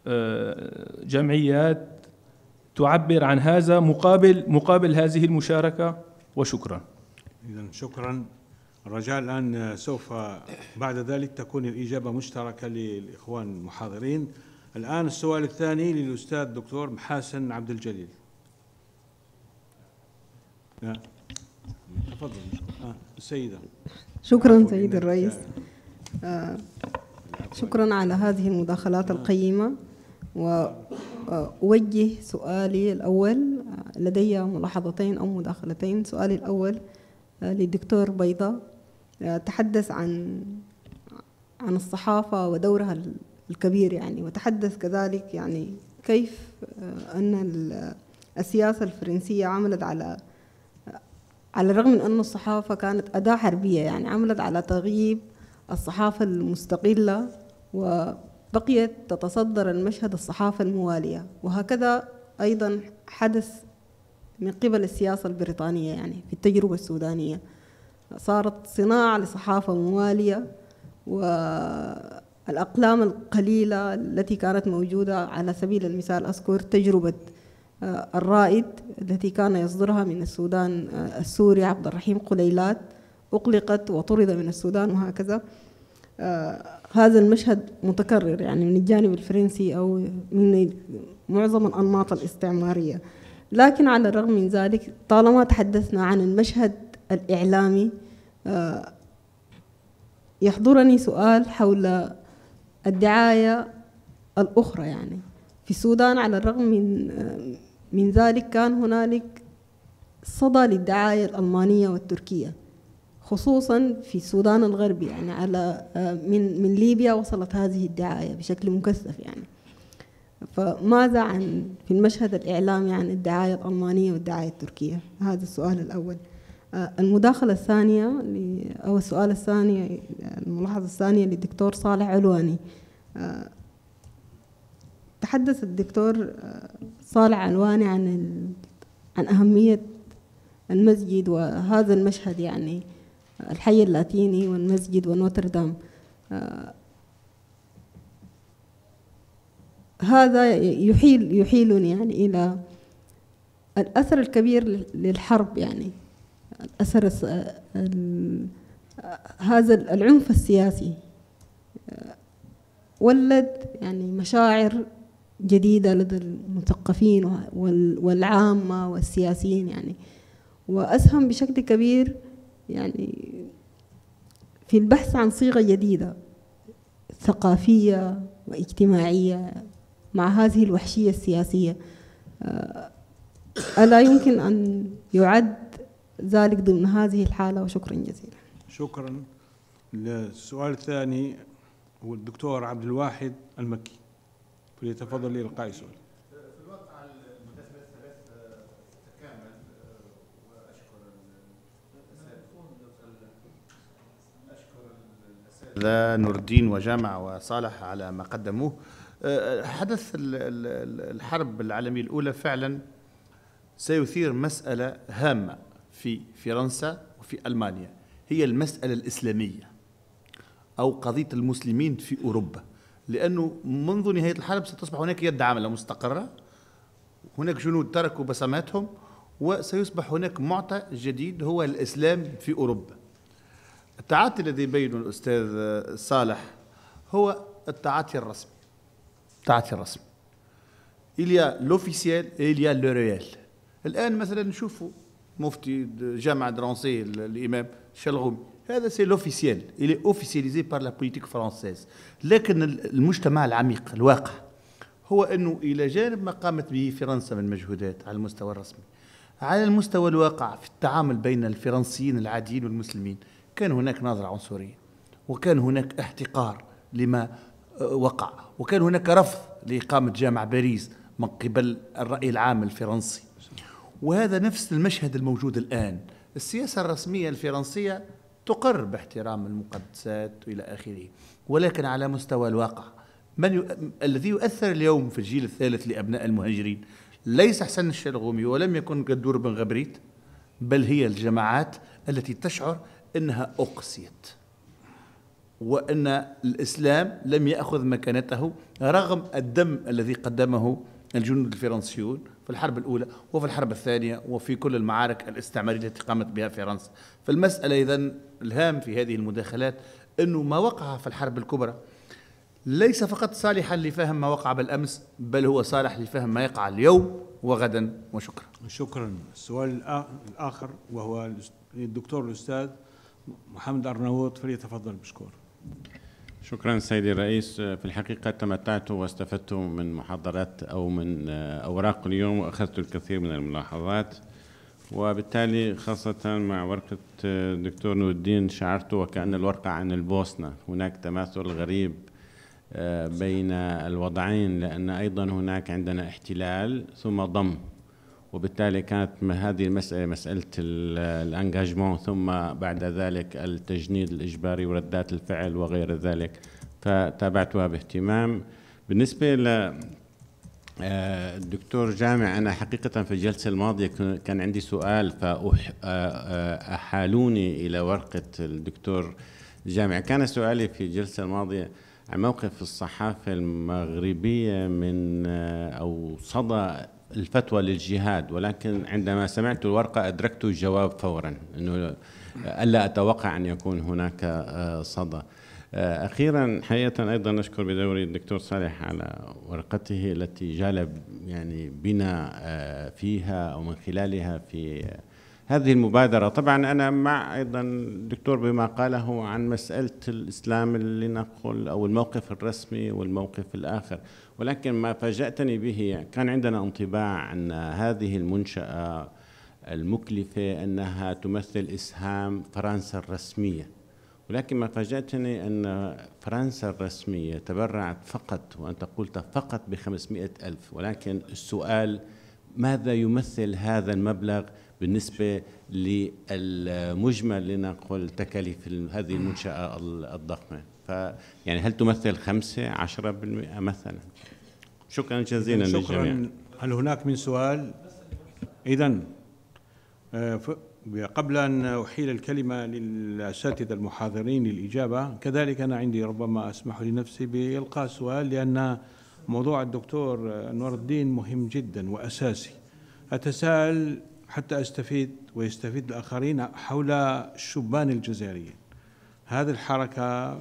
آه، جمعيات تعبر عن هذا مقابل مقابل هذه المشاركه وشكرا اذا شكرا رجاء الان سوف بعد ذلك تكون الاجابه مشتركه للاخوان المحاضرين الان السؤال الثاني للاستاذ دكتور محاسن عبد الجليل آه. تفضل آه. السيده شكرا سيد الرئيس آه. شكرا على هذه المداخلات القيمة وأوجه سؤالي الأول لدي ملاحظتين أو مداخلتين سؤالي الأول للدكتور بيضة تحدث عن عن الصحافة ودورها الكبير يعني وتحدث كذلك يعني كيف أن السياسة الفرنسية عملت على على الرغم من أن الصحافة كانت أداة حربية يعني عملت على تغييب الصحافة المستقلة وبقيت تتصدر المشهد الصحافة الموالية وهكذا أيضا حدث من قبل السياسة البريطانية يعني في التجربة السودانية صارت صناعة لصحافة موالية والأقلام القليلة التي كانت موجودة على سبيل المثال أذكر تجربة آه، الرائد التي كان يصدرها من السودان آه، السوري عبد الرحيم قليلات أقلقت وطرد من السودان وهكذا آه هذا المشهد متكرر يعني من الجانب الفرنسي أو من معظم الأنماط الاستعمارية لكن على الرغم من ذلك طالما تحدثنا عن المشهد الإعلامي آه يحضرني سؤال حول الدعاية الأخرى يعني في السودان على الرغم من آه، من ذلك كان هنالك صدى للدعاية الألمانية والتركية خصوصا في السودان الغربي يعني على آه، من من ليبيا وصلت هذه الدعايه بشكل مكثف يعني فماذا عن في المشهد الاعلامي يعني عن الدعايه الالمانيه والدعايه التركيه هذا السؤال الاول آه، المداخله الثانيه او السؤال الثاني الملاحظه الثانيه للدكتور صالح علواني آه، تحدث الدكتور صالح علواني عن عن اهميه المسجد وهذا المشهد يعني الحي اللاتيني والمسجد ونوتردام آه، هذا يحيل يحيلني يعني إلى الأثر الكبير للحرب يعني الأثر هذا العنف السياسي آه، ولد يعني مشاعر جديدة لدى المثقفين والعامة والسياسيين يعني وأسهم بشكل كبير يعني في البحث عن صيغة جديدة ثقافية واجتماعية مع هذه الوحشية السياسية آه، ألا يمكن أن يعد ذلك ضمن هذه الحالة وشكرا جزيلا شكرا السؤال الثاني هو الدكتور عبد الواحد المكي فليتفضل لإلقاء سؤال لا نور الدين وجامع وصالح على ما قدموه أه، حدث الحرب العالمية الأولى فعلا سيثير مسألة هامة في فرنسا وفي ألمانيا هي المسألة الإسلامية أو قضية المسلمين في أوروبا لأنه منذ نهاية الحرب ستصبح هناك يد عاملة مستقرة هناك جنود تركوا بصماتهم وسيصبح هناك معطى جديد هو الإسلام في أوروبا التعاطي الذي بينه الأستاذ صالح هو التعاطي الرسمي التعاطي الرسمي il y a l'officiel et il y a le الآن مثلا نشوفوا مفتي جامعة درانسي الإمام شلغومي هذا سي لوفيسيال إلي أوفيسياليزي بار لا بوليتيك فرونسيز لكن المجتمع العميق الواقع هو أنه إلى جانب ما قامت به فرنسا من مجهودات على المستوى الرسمي على المستوى الواقع في التعامل بين الفرنسيين العاديين والمسلمين كان هناك نظرة عنصرية وكان هناك احتقار لما آه، وقع وكان هناك رفض لإقامة جامع باريس من قبل الرأي العام الفرنسي وهذا نفس المشهد الموجود الآن السياسة الرسمية الفرنسية تقر باحترام المقدسات إلى آخره ولكن على مستوى الواقع من يؤ... الذي يؤثر اليوم في الجيل الثالث لأبناء المهاجرين ليس حسن الشلغومي ولم يكن قدور بن غبريت بل هي الجماعات التي تشعر انها اقسيت وان الاسلام لم ياخذ مكانته رغم الدم الذي قدمه الجنود الفرنسيون في الحرب الاولى وفي الحرب الثانيه وفي كل المعارك الاستعماريه التي قامت بها فرنسا فالمساله اذا الهام في هذه المداخلات انه ما وقع في الحرب الكبرى ليس فقط صالحا لفهم ما وقع بالامس بل هو صالح لفهم ما يقع اليوم وغدا وشكرا شكرا السؤال الاخر وهو للدكتور الاستاذ محمد أرناوط فليتفضل بشكور شكرا سيدي الرئيس في الحقيقة تمتعت واستفدت من محاضرات أو من أوراق اليوم وأخذت الكثير من الملاحظات وبالتالي خاصة مع ورقة الدكتور نور الدين شعرت وكأن الورقة عن البوسنة هناك تماثل غريب آه، بين الوضعين لأن أيضا هناك عندنا احتلال ثم ضم وبالتالي كانت هذه المسألة مسألة الانجاجمون ثم بعد ذلك التجنيد الإجباري وردات الفعل وغير ذلك فتابعتها باهتمام بالنسبة للدكتور آه، جامع أنا حقيقة في الجلسة الماضية كان عندي سؤال فأحالوني آه، آه، إلى ورقة الدكتور جامع كان سؤالي في الجلسة الماضية عن موقف الصحافة المغربية من أو صدى الفتوى للجهاد ولكن عندما سمعت الورقة أدركت الجواب فورا أنه ألا أتوقع أن يكون هناك آه، صدى آه، أخيرا حقيقة أيضا نشكر بدوري الدكتور صالح على ورقته التي جال يعني بنا آه، فيها أو من خلالها في هذه المبادرة طبعا أنا مع أيضا الدكتور بما قاله عن مسألة الإسلام اللي نقول أو الموقف الرسمي والموقف الآخر ولكن ما فاجأتني به كان عندنا انطباع أن هذه المنشأة المكلفة أنها تمثل إسهام فرنسا الرسمية ولكن ما فاجأتني أن فرنسا الرسمية تبرعت فقط وأنت قلت فقط ب ألف ولكن السؤال ماذا يمثل هذا المبلغ بالنسبة للمجمل لنقل تكاليف هذه المنشأة الضخمة ف يعني هل تمثل خمسة عشرة بالمئة مثلا شكرا جزيلا شكرا للجميع هل هناك من سؤال؟ إذا آه، قبل أن أحيل الكلمة للأساتذة المحاضرين للإجابة كذلك أنا عندي ربما أسمح لنفسي بإلقاء سؤال لأن موضوع الدكتور نور الدين مهم جدا وأساسي أتساءل حتى أستفيد ويستفيد الآخرين حول الشبان الجزائريين هذه الحركة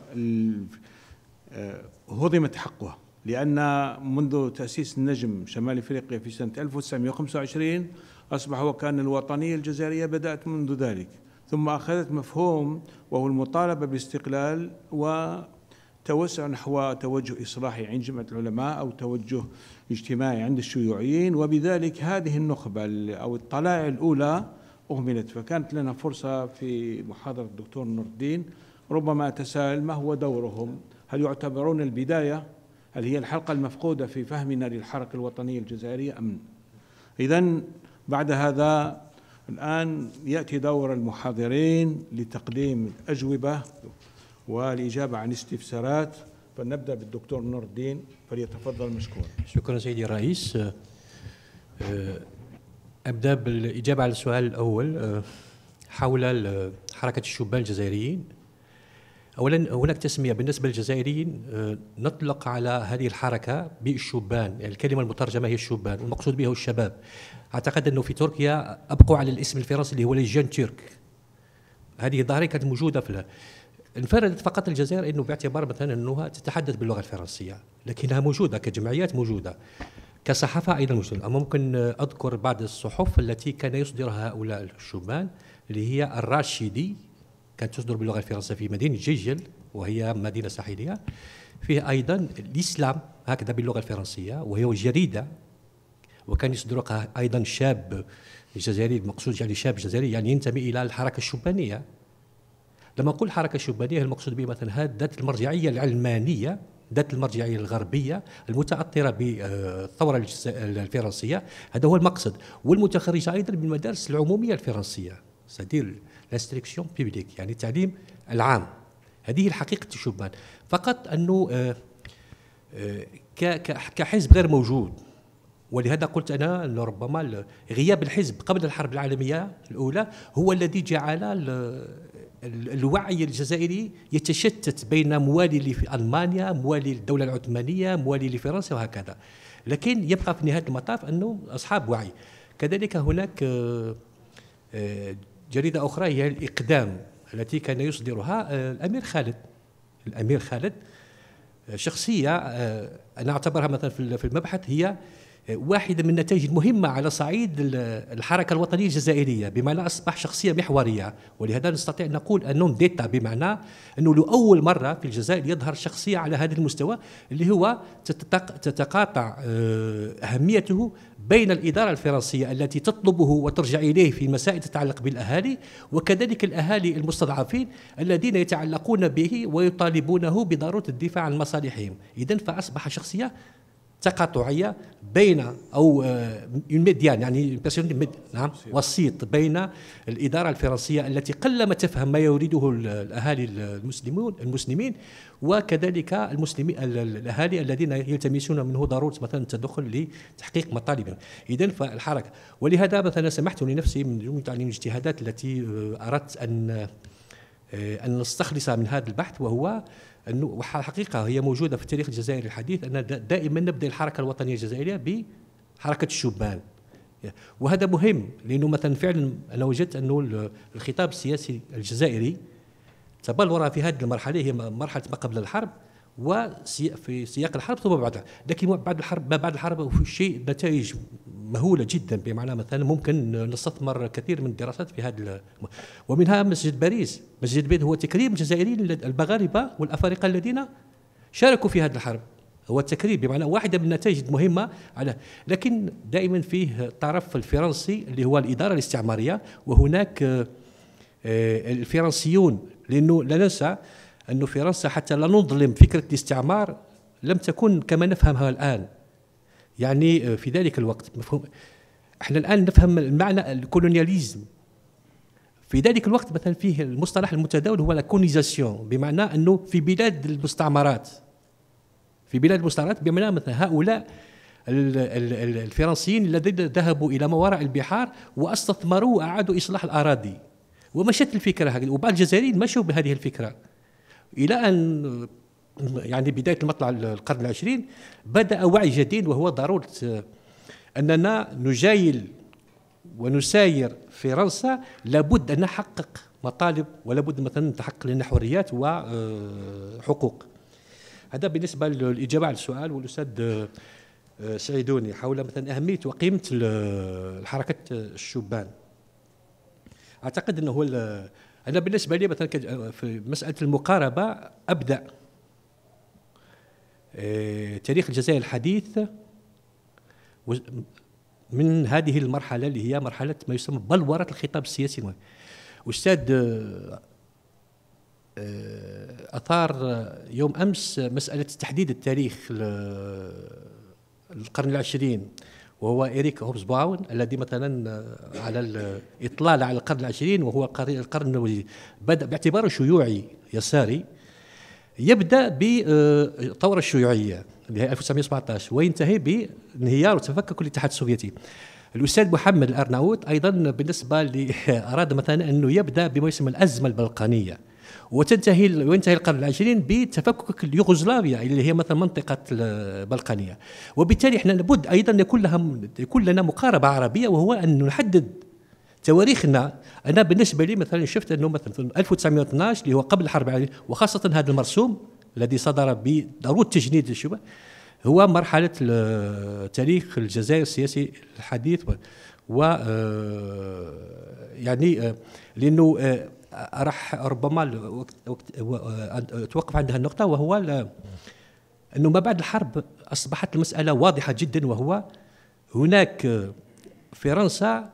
آه، هضمت حقها لأن منذ تأسيس النجم شمال إفريقيا في سنة 1925 أصبح وكأن الوطنية الجزائرية بدأت منذ ذلك ثم أخذت مفهوم وهو المطالبة باستقلال وتوسع نحو توجه إصلاحي عند جمعة العلماء أو توجه اجتماعي عند الشيوعيين وبذلك هذه النخبة أو الطلائع الأولى أهملت فكانت لنا فرصة في محاضرة الدكتور نور الدين ربما أتساءل ما هو دورهم هل يعتبرون البداية هل هي الحلقة المفقودة في فهمنا للحركة الوطنية الجزائرية أم إذا بعد هذا الآن يأتي دور المحاضرين لتقديم الأجوبة والإجابة عن استفسارات فلنبدأ بالدكتور نور الدين فليتفضل مشكور شكرا سيدي الرئيس آه، آه، أبدأ بالإجابة على السؤال الأول آه، حول حركة الشبان الجزائريين اولا هناك تسميه بالنسبه للجزائريين آه، نطلق على هذه الحركه بالشبان يعني الكلمه المترجمه هي الشبان والمقصود بها الشباب اعتقد انه في تركيا ابقوا على الاسم الفرنسي اللي هو ليجان تيرك هذه الظاهره كانت موجوده في انفردت فقط الجزائر انه باعتبار مثلا انها تتحدث باللغه الفرنسيه لكنها موجوده كجمعيات موجوده كصحافه ايضا موجوده ممكن اذكر بعض الصحف التي كان يصدرها هؤلاء الشبان اللي هي الراشدي كانت تصدر باللغه الفرنسيه في مدينه جيجل وهي مدينه ساحليه فيه ايضا الاسلام هكذا باللغه الفرنسيه وهي جريده وكان يصدرها ايضا شاب جزائري المقصود يعني شاب جزائري يعني ينتمي الى الحركه الشبانيه لما نقول الحركه الشبانيه المقصود به مثلا ذات المرجعيه العلمانيه ذات المرجعيه الغربيه المتاثره بالثوره الفرنسيه هذا هو المقصد والمتخرجه ايضا من المدارس العموميه الفرنسيه سدير لانستركسيون بيبليك يعني التعليم العام هذه حقيقه الشبان فقط انه آه، آه، كحزب غير موجود ولهذا قلت انا انه ربما غياب الحزب قبل الحرب العالميه الاولى هو الذي جعل الوعي الجزائري يتشتت بين موالي في المانيا موالي الدوله العثمانيه موالي لفرنسا وهكذا لكن يبقى في نهايه المطاف انه اصحاب وعي كذلك هناك آه، جريدة أخرى هي الإقدام التي كان يصدرها آه، الأمير خالد الأمير خالد آه، شخصية آه، أنا أعتبرها مثلا في المبحث هي واحدة من النتائج المهمة على صعيد الحركة الوطنية الجزائرية بمعنى أصبح شخصية محورية ولهذا نستطيع أن نقول انون ديتا بمعنى أنه لأول مرة في الجزائر يظهر شخصية على هذا المستوى اللي هو تتقاطع آه، أهميته بين الإدارة الفرنسية التي تطلبه وترجع إليه في مسائل تتعلق بالأهالي وكذلك الأهالي المستضعفين الذين يتعلقون به ويطالبونه بضرورة الدفاع عن مصالحهم إذا فأصبح شخصية تقاطعيه بين او اون آه، ميديان يعني ميد نعم وسيط بين الاداره الفرنسيه التي قلما تفهم ما يريده الاهالي المسلمون المسلمين وكذلك المسلمين الاهالي الذين يلتمسون منه ضروره مثلا التدخل لتحقيق مطالبهم اذا فالحركه ولهذا مثلا سمحت لنفسي من جمله الاجتهادات التي آه، اردت ان آه، ان نستخلص من هذا البحث وهو انه حقيقه هي موجوده في التاريخ الجزائري الحديث ان دائما نبدا الحركه الوطنيه الجزائريه بحركه الشبان وهذا مهم لانه مثلا فعلا انا وجدت انه الخطاب السياسي الجزائري تبلور في هذه المرحله هي مرحله ما قبل الحرب وفي سياق الحرب ثم بعدها لكن بعد الحرب ما بعد الحرب في شيء نتائج مهوله جدا بمعنى مثلا ممكن نستثمر كثير من الدراسات في هذا ومنها مسجد باريس مسجد باريس هو تكريم الجزائريين المغاربه والافارقه الذين شاركوا في هذه الحرب هو التكريم بمعنى واحدة من النتائج المهمة على لكن دائما فيه الطرف الفرنسي اللي هو الإدارة الاستعمارية وهناك آه، الفرنسيون لأنه لا ننسى أن فرنسا حتى لا نظلم فكرة الاستعمار لم تكن كما نفهمها الآن يعني آه، في ذلك الوقت مفهوم احنا الآن نفهم المعنى الكولونياليزم في ذلك الوقت مثلا فيه المصطلح المتداول هو لاكونيزاسيون بمعنى أنه في بلاد المستعمرات في بلاد المستعمرات بمعنى مثلا هؤلاء الفرنسيين الذين ذهبوا الى ما وراء البحار واستثمروا واعادوا اصلاح الاراضي ومشت الفكره هكذا وبعض الجزائريين مشوا بهذه الفكره إلى أن يعني بداية المطلع القرن العشرين بدأ وعي جديد وهو ضرورة أننا نجايل ونساير فرنسا لابد أن نحقق مطالب ولابد مثلا تحقق لنا حريات وحقوق آه، هذا بالنسبة للإجابة على السؤال والأستاذ آه، سعيدوني حول مثلا أهمية وقيمة حركة الشبان أعتقد أنه انا بالنسبه لي مثلا في مساله المقاربه ابدا إيه، تاريخ الجزائر الحديث من هذه المرحله اللي هي مرحله ما يسمى بلوره الخطاب السياسي المهم استاذ إيه، اثار يوم امس مساله تحديد التاريخ القرن العشرين وهو إريك هوبسباون الذي مثلا آه، على الإطلال على القرن العشرين وهو القرن بدأ باعتباره شيوعي يساري يبدأ بثورة آه، الشيوعية اللي هي 1917 وينتهي بانهيار وتفكك الاتحاد السوفيتي الاستاذ محمد الارناؤوط ايضا بالنسبه لي اراد مثلا انه يبدا بما يسمى الازمه البلقانيه وتنتهي وينتهي القرن العشرين بتفكك اليوغوسلافيا اللي هي مثلا منطقه البلقانيه وبالتالي احنا لابد ايضا يكون لها يكون لنا مقاربه عربيه وهو ان نحدد تواريخنا انا بالنسبه لي مثلا شفت انه مثلا 1912 اللي هو قبل الحرب العالمية وخاصه هذا المرسوم الذي صدر بضروره تجنيد الشبه هو مرحله تاريخ الجزائر السياسي الحديث و آه، يعني آه، لانه آه، راح ربما اتوقف عند النقطه وهو انه ما بعد الحرب اصبحت المساله واضحه جدا وهو هناك فرنسا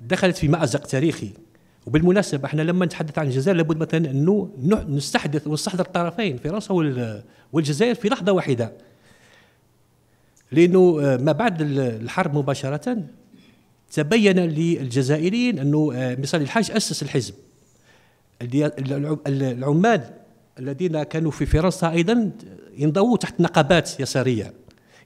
دخلت في مازق تاريخي وبالمناسبه احنا لما نتحدث عن الجزائر لابد مثلا انه نستحدث ونستحضر الطرفين فرنسا والجزائر في لحظه واحده لانه ما بعد الحرب مباشره تبين للجزائريين انه آه، مصري الحاج اسس الحزب العمال الذين كانوا في فرنسا ايضا انضووا تحت نقابات يساريه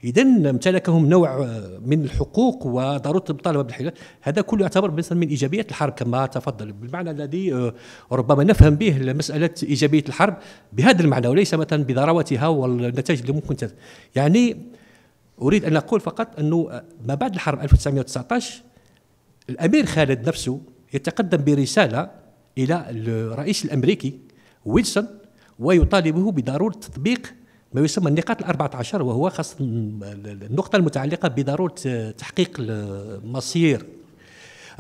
اذا امتلكهم نوع آه، من الحقوق وضروره المطالبه بالحلال هذا كله يعتبر مثلا من ايجابيات الحرب كما تفضل بالمعنى الذي آه، ربما نفهم به مساله ايجابيه الحرب بهذا المعنى وليس مثلا بذروتها والنتائج اللي ممكن يعني اريد ان اقول فقط انه ما بعد الحرب 1919 الامير خالد نفسه يتقدم برساله الى الرئيس الامريكي ويلسون ويطالبه بضروره تطبيق ما يسمى النقاط الأربعة عشر وهو خاصة النقطة المتعلقة بضرورة تحقيق المصير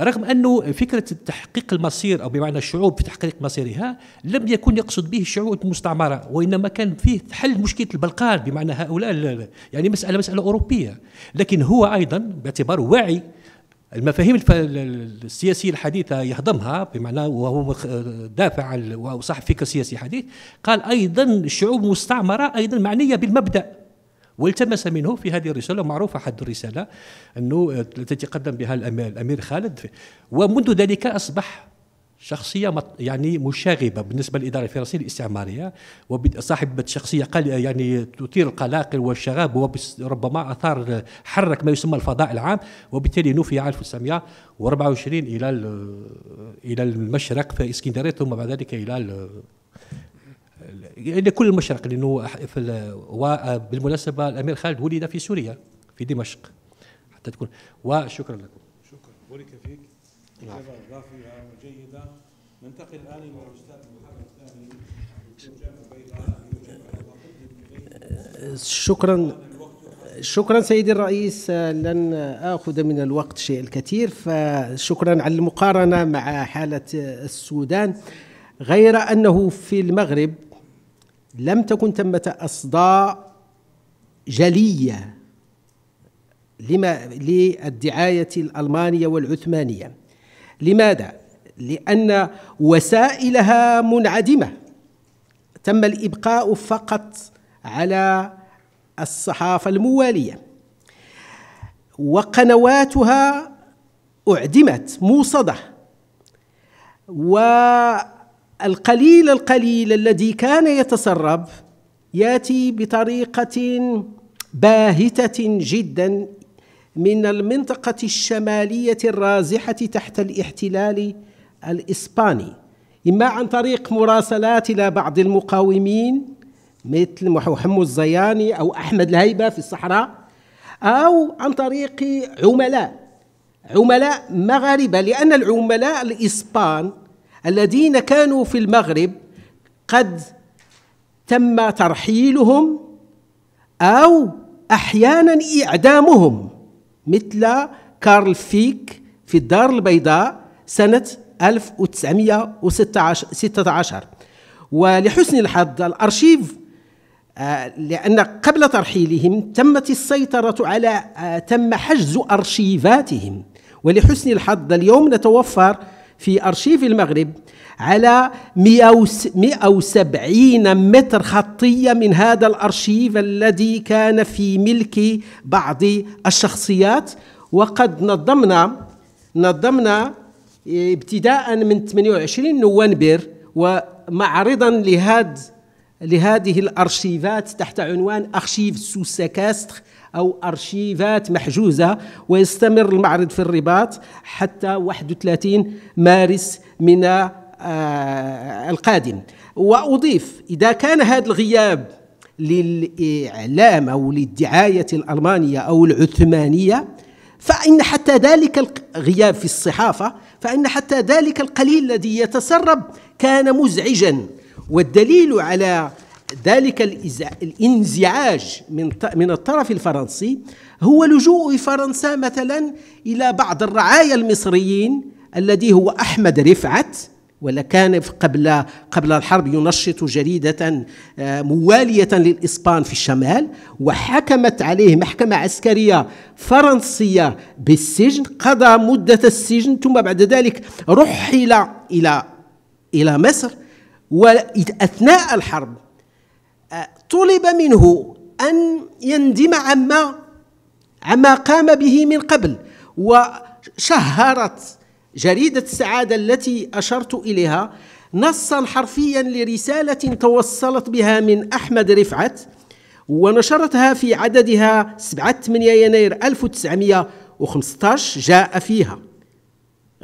رغم أنه فكرة تحقيق المصير أو بمعنى الشعوب في تحقيق مصيرها لم يكن يقصد به الشعوب المستعمرة وإنما كان فيه حل مشكلة البلقان بمعنى هؤلاء يعني مسألة مسألة أوروبية لكن هو أيضا باعتباره واعي المفاهيم السياسيه الحديثه يهضمها بمعنى وهو دافع وصاحب فكر سياسي حديث قال ايضا الشعوب المستعمره ايضا معنيه بالمبدا والتمس منه في هذه الرساله معروفه حد الرساله انه التي قدم بها الامير خالد ومنذ ذلك اصبح شخصية يعني مشاغبة بالنسبة للإدارة الفرنسية الاستعمارية وصاحبة شخصية يعني تثير القلاقل والشغب وربما أثار حرك ما يسمى الفضاء العام وبالتالي نفي عام 1924 إلى إلى المشرق في اسكندرية ثم بعد ذلك إلى إلى كل المشرق لأنه وبالمناسبة الأمير خالد ولد في سوريا في دمشق حتى تكون وشكرا لكم شكرا بارك فيك إجابة نعم. آه، وجيدة ننتقل الآن إلى الأستاذ محمد ثاني شكرا شكرا سيدي الرئيس لن اخذ من الوقت شيء الكثير فشكرا على المقارنه مع حاله السودان غير انه في المغرب لم تكن ثمه اصداء جليه لما للدعايه الالمانيه والعثمانيه لماذا لأن وسائلها منعدمة تم الإبقاء فقط على الصحافة الموالية وقنواتها أعدمت موصدة والقليل القليل الذي كان يتسرب ياتي بطريقة باهتة جدا من المنطقة الشمالية الرازحة تحت الاحتلال الإسباني إما عن طريق مراسلات إلى بعض المقاومين مثل محمد الزياني أو أحمد الهيبة في الصحراء أو عن طريق عملاء عملاء مغاربة لأن العملاء الإسبان الذين كانوا في المغرب قد تم ترحيلهم أو أحيانا إعدامهم مثل كارل فيك في الدار البيضاء سنة 1916 ولحسن الحظ الأرشيف آه، لأن قبل ترحيلهم تمت السيطرة على آه، تم حجز أرشيفاتهم ولحسن الحظ اليوم نتوفر في أرشيف المغرب على 170 متر خطية من هذا الأرشيف الذي كان في ملك بعض الشخصيات وقد نظمنا نظمنا ابتداء من 28 نوفمبر ومعرضا لهذا لهذه الارشيفات تحت عنوان ارشيف سوساكاستر او ارشيفات محجوزه ويستمر المعرض في الرباط حتى 31 مارس من آه، القادم واضيف اذا كان هذا الغياب للاعلام او للدعايه الالمانيه او العثمانيه فان حتى ذلك الغياب في الصحافه فإن حتى ذلك القليل الذي يتسرب كان مزعجا والدليل على ذلك الانزعاج من من الطرف الفرنسي هو لجوء فرنسا مثلا الى بعض الرعايا المصريين الذي هو احمد رفعت ولكان قبل قبل الحرب ينشط جريدة آه، موالية للإسبان في الشمال وحكمت عليه محكمة عسكرية فرنسية بالسجن قضى مدة السجن ثم بعد ذلك رحل إلى إلى مصر وأثناء الحرب آه، طلب منه أن يندم عما عما قام به من قبل وشهرت جريدة السعادة التي أشرت إليها نصا حرفيا لرسالة توصلت بها من أحمد رفعت ونشرتها في عددها 7 8 يناير 1915 جاء فيها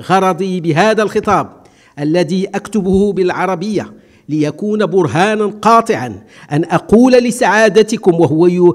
غرضي بهذا الخطاب الذي أكتبه بالعربية ليكون برهانا قاطعا ان اقول لسعادتكم وهو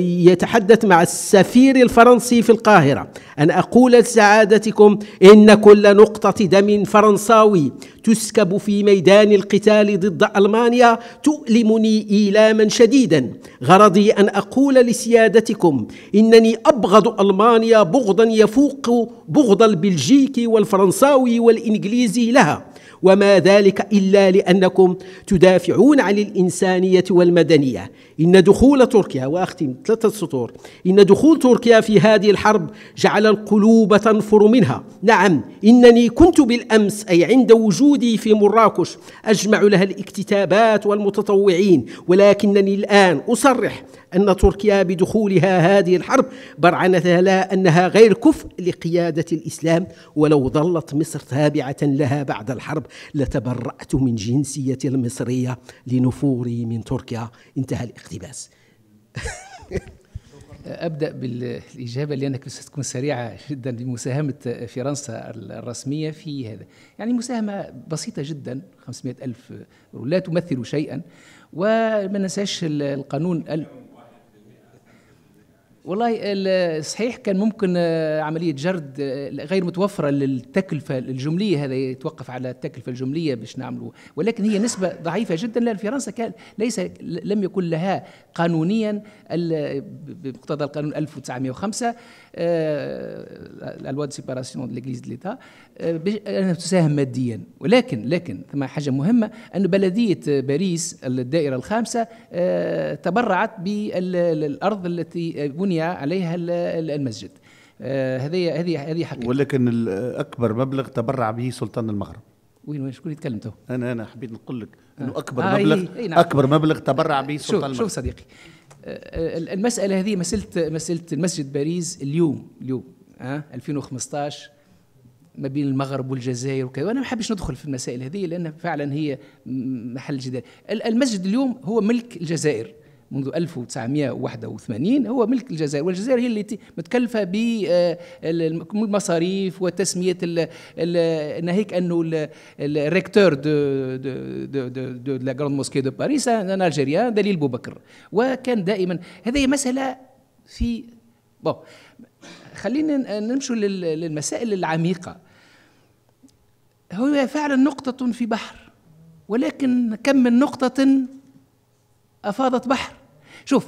يتحدث مع السفير الفرنسي في القاهره ان اقول لسعادتكم ان كل نقطه دم فرنساوي تسكب في ميدان القتال ضد المانيا تؤلمني ايلاما شديدا غرضي ان اقول لسيادتكم انني ابغض المانيا بغضا يفوق بغض البلجيكي والفرنساوي والانجليزي لها وما ذلك إلا لأنكم تدافعون عن الإنسانية والمدنية إن دخول تركيا وأختم ثلاثة سطور إن دخول تركيا في هذه الحرب جعل القلوب تنفر منها نعم إنني كنت بالأمس أي عند وجودي في مراكش أجمع لها الاكتتابات والمتطوعين ولكنني الآن أصرح أن تركيا بدخولها هذه الحرب برعنتها لا أنها غير كفء لقيادة الإسلام ولو ظلت مصر تابعة لها بعد الحرب لتبرأت من جنسيتي المصرية لنفوري من تركيا انتهى الاقتباس ابدا بالاجابه لانك ستكون سريعه جدا بمساهمه فرنسا الرسميه في هذا يعني مساهمه بسيطه جدا 500 الف لا تمثل شيئا وما ننساش القانون والله صحيح كان ممكن آه، عمليه جرد آه، غير متوفره للتكلفه الجمليه هذا يتوقف على التكلفه الجمليه باش نعمله ولكن هي نسبه ضعيفه جدا لان فرنسا كان ليس لم يكن لها قانونيا بمقتضى القانون 1905 آه، الواد دو سيباراسيون دو ليغليز دو ليتا أنها تساهم ماديا ولكن لكن ثم حاجة مهمة أن بلدية باريس الدائرة الخامسة آه، تبرعت بالأرض التي بني عليها المسجد آه، هذه هذه هذه حقيقة ولكن أكبر مبلغ تبرع به سلطان المغرب وين شكون يتكلم تو؟ انا انا حبيت نقول لك انه آه. اكبر آه مبلغ أي نعم. اكبر مبلغ تبرع به سلطان شوف, المغرب. شوف صديقي المساله هذه مساله مساله مسجد باريس اليوم اليوم ها 2015 ما بين المغرب والجزائر وكذا وانا ما حبش ندخل في المسائل هذه لان فعلا هي محل جدال المسجد اليوم هو ملك الجزائر منذ 1981 هو ملك الجزائر والجزائر هي اللي متكلفة بالمصاريف آه، وتسمية ناهيك أنه الريكتور دو لا غراند موسكي دو باريس أنا الجيريان دليل بوبكر وكان دائما هذه مسألة في بون خلينا نمشوا للمسائل العميقة هو فعلا نقطة في بحر ولكن كم من نقطة أفاضت بحر شوف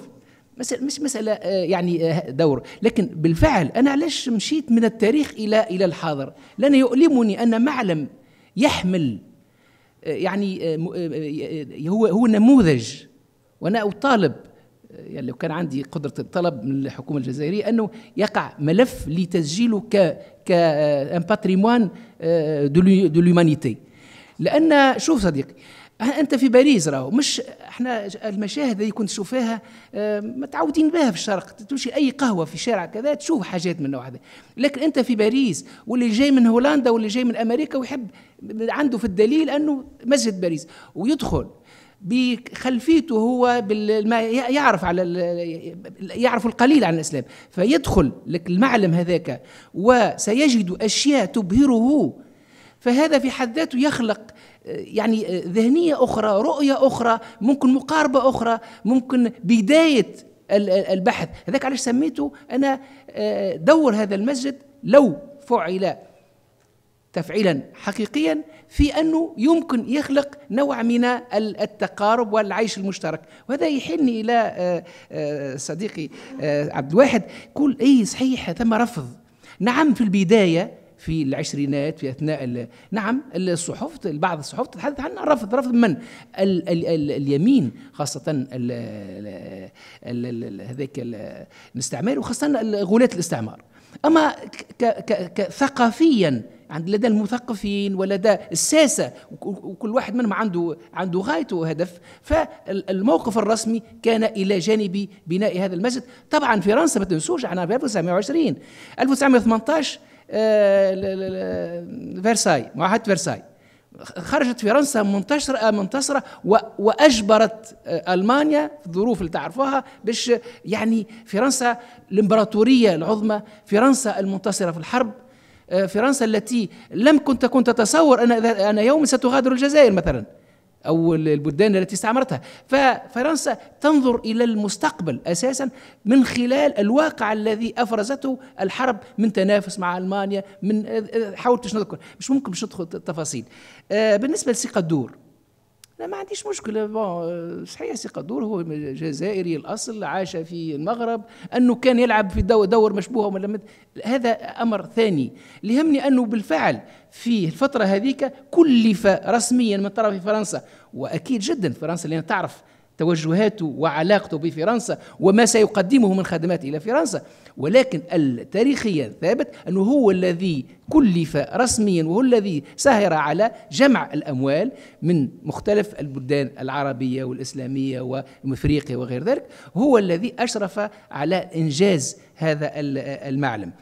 مش مسألة آه، يعني آه، دور لكن بالفعل أنا ليش مشيت من التاريخ إلى إلى الحاضر لأن يؤلمني أن معلم يحمل آه، يعني هو هو نموذج وأنا أطالب يعني لو كان عندي قدره الطلب من الحكومه الجزائريه انه يقع ملف لتسجيله ك ك ان باتريموان دو لومانيتي لان شوف صديقي انت في باريس راهو مش احنا المشاهد اللي كنت تشوفها آه، متعودين بها في الشرق تمشي اي قهوه في شارع كذا تشوف حاجات من النوع هذا لكن انت في باريس واللي جاي من هولندا واللي جاي من امريكا ويحب عنده في الدليل انه مسجد باريس ويدخل بخلفيته هو ما يعرف على يعرف القليل عن الاسلام فيدخل لك المعلم هذاك وسيجد اشياء تبهره فهذا في حد ذاته يخلق يعني ذهنيه اخرى رؤيه اخرى ممكن مقاربه اخرى ممكن بدايه البحث هذاك علاش سميته انا آه، دور هذا المسجد لو فعل تفعيلا حقيقيا في أنه يمكن يخلق نوع من التقارب والعيش المشترك وهذا يحني إلى آه، آه، صديقي آه، عبد الواحد يقول أي صحيح ثم رفض نعم في البداية في العشرينات في اثناء نعم الصحف بعض الصحف تتحدث عن رفض رفض من ال ال ال اليمين خاصه هذاك الاستعمار وخاصه غلاة الاستعمار اما ك ك ك ثقافيا عند لدى المثقفين ولدى الساسة وكل واحد منهم عنده عنده غايته وهدف فالموقف الرسمي كان إلى جانب بناء هذا المسجد طبعا فرنسا ما تنسوش في 1920 1918 فرساي معاهدة فرساي خرجت فرنسا منتشرة آه، منتصرة وأجبرت آه، ألمانيا في الظروف اللي تعرفوها باش يعني فرنسا الإمبراطورية العظمى فرنسا المنتصرة في الحرب آه، فرنسا التي لم كنت تكون تتصور أن أن يوم ستغادر الجزائر مثلا أو البلدان التي استعمرتها ففرنسا تنظر إلى المستقبل أساسا من خلال الواقع الذي أفرزته الحرب من تنافس مع ألمانيا من آه، آه، حاولت مش نذكر مش ممكن مش ندخل التفاصيل بالنسبة لسيقة الدور انا ما عنديش مشكله بون آه، صحيح سي قدور هو جزائري الاصل عاش في المغرب انه كان يلعب في دور, دور مشبوه ولا هذا امر ثاني اللي يهمني انه بالفعل في الفتره هذيك كلف رسميا من طرف فرنسا واكيد جدا فرنسا لان تعرف توجهاته وعلاقته بفرنسا وما سيقدمه من خدمات الى فرنسا ولكن التاريخيا ثابت أنه هو الذي كلف رسميا وهو الذي سهر على جمع الأموال من مختلف البلدان العربية والإسلامية وأفريقيا وغير ذلك هو الذي أشرف على إنجاز هذا المعلم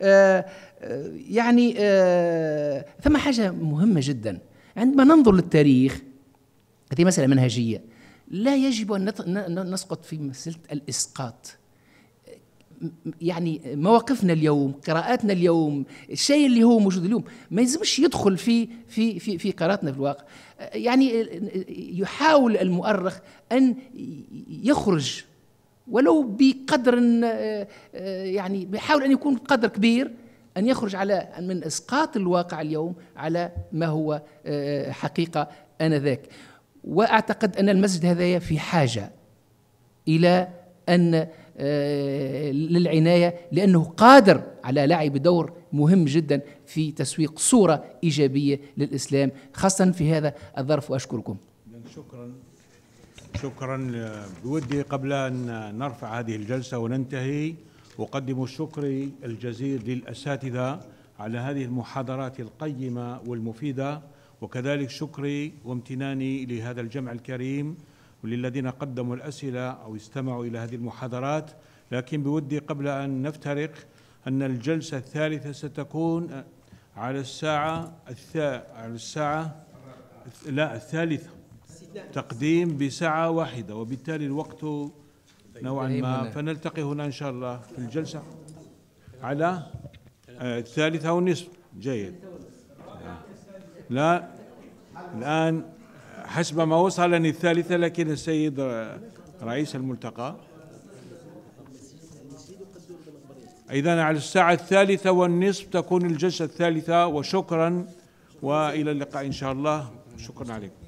آه، آه، يعني آه، ثم حاجة مهمة جدا عندما ننظر للتاريخ هذه مسألة منهجية لا يجب أن نسقط في مسألة الإسقاط يعني مواقفنا اليوم قراءاتنا اليوم الشيء اللي هو موجود اليوم ما يلزمش يدخل في في في في قراءاتنا في الواقع يعني يحاول المؤرخ ان يخرج ولو بقدر يعني بيحاول ان يكون قدر كبير ان يخرج على من اسقاط الواقع اليوم على ما هو حقيقه انذاك واعتقد ان المسجد هذايا في حاجه الى ان آه، للعناية لأنه قادر على لعب دور مهم جدا في تسويق صورة إيجابية للإسلام خاصة في هذا الظرف وأشكركم شكرا شكرا بودي قبل أن نرفع هذه الجلسة وننتهي أقدم الشكر الجزيل للأساتذة على هذه المحاضرات القيمة والمفيدة وكذلك شكري وامتناني لهذا الجمع الكريم وللذين قدموا الأسئلة أو استمعوا إلى هذه المحاضرات لكن بودي قبل أن نفترق أن الجلسة الثالثة ستكون على الساعة الثا على الساعة لا الثالثة تقديم بساعة واحدة وبالتالي الوقت نوعا ما فنلتقي هنا إن شاء الله في الجلسة على آه، الثالثة والنصف جيد لا الآن حسب ما وصلني الثالثة لكن السيد رئيس الملتقى إذا على الساعة الثالثة والنصف تكون الجلسة الثالثة وشكرا وإلى اللقاء إن شاء الله شكرا عليكم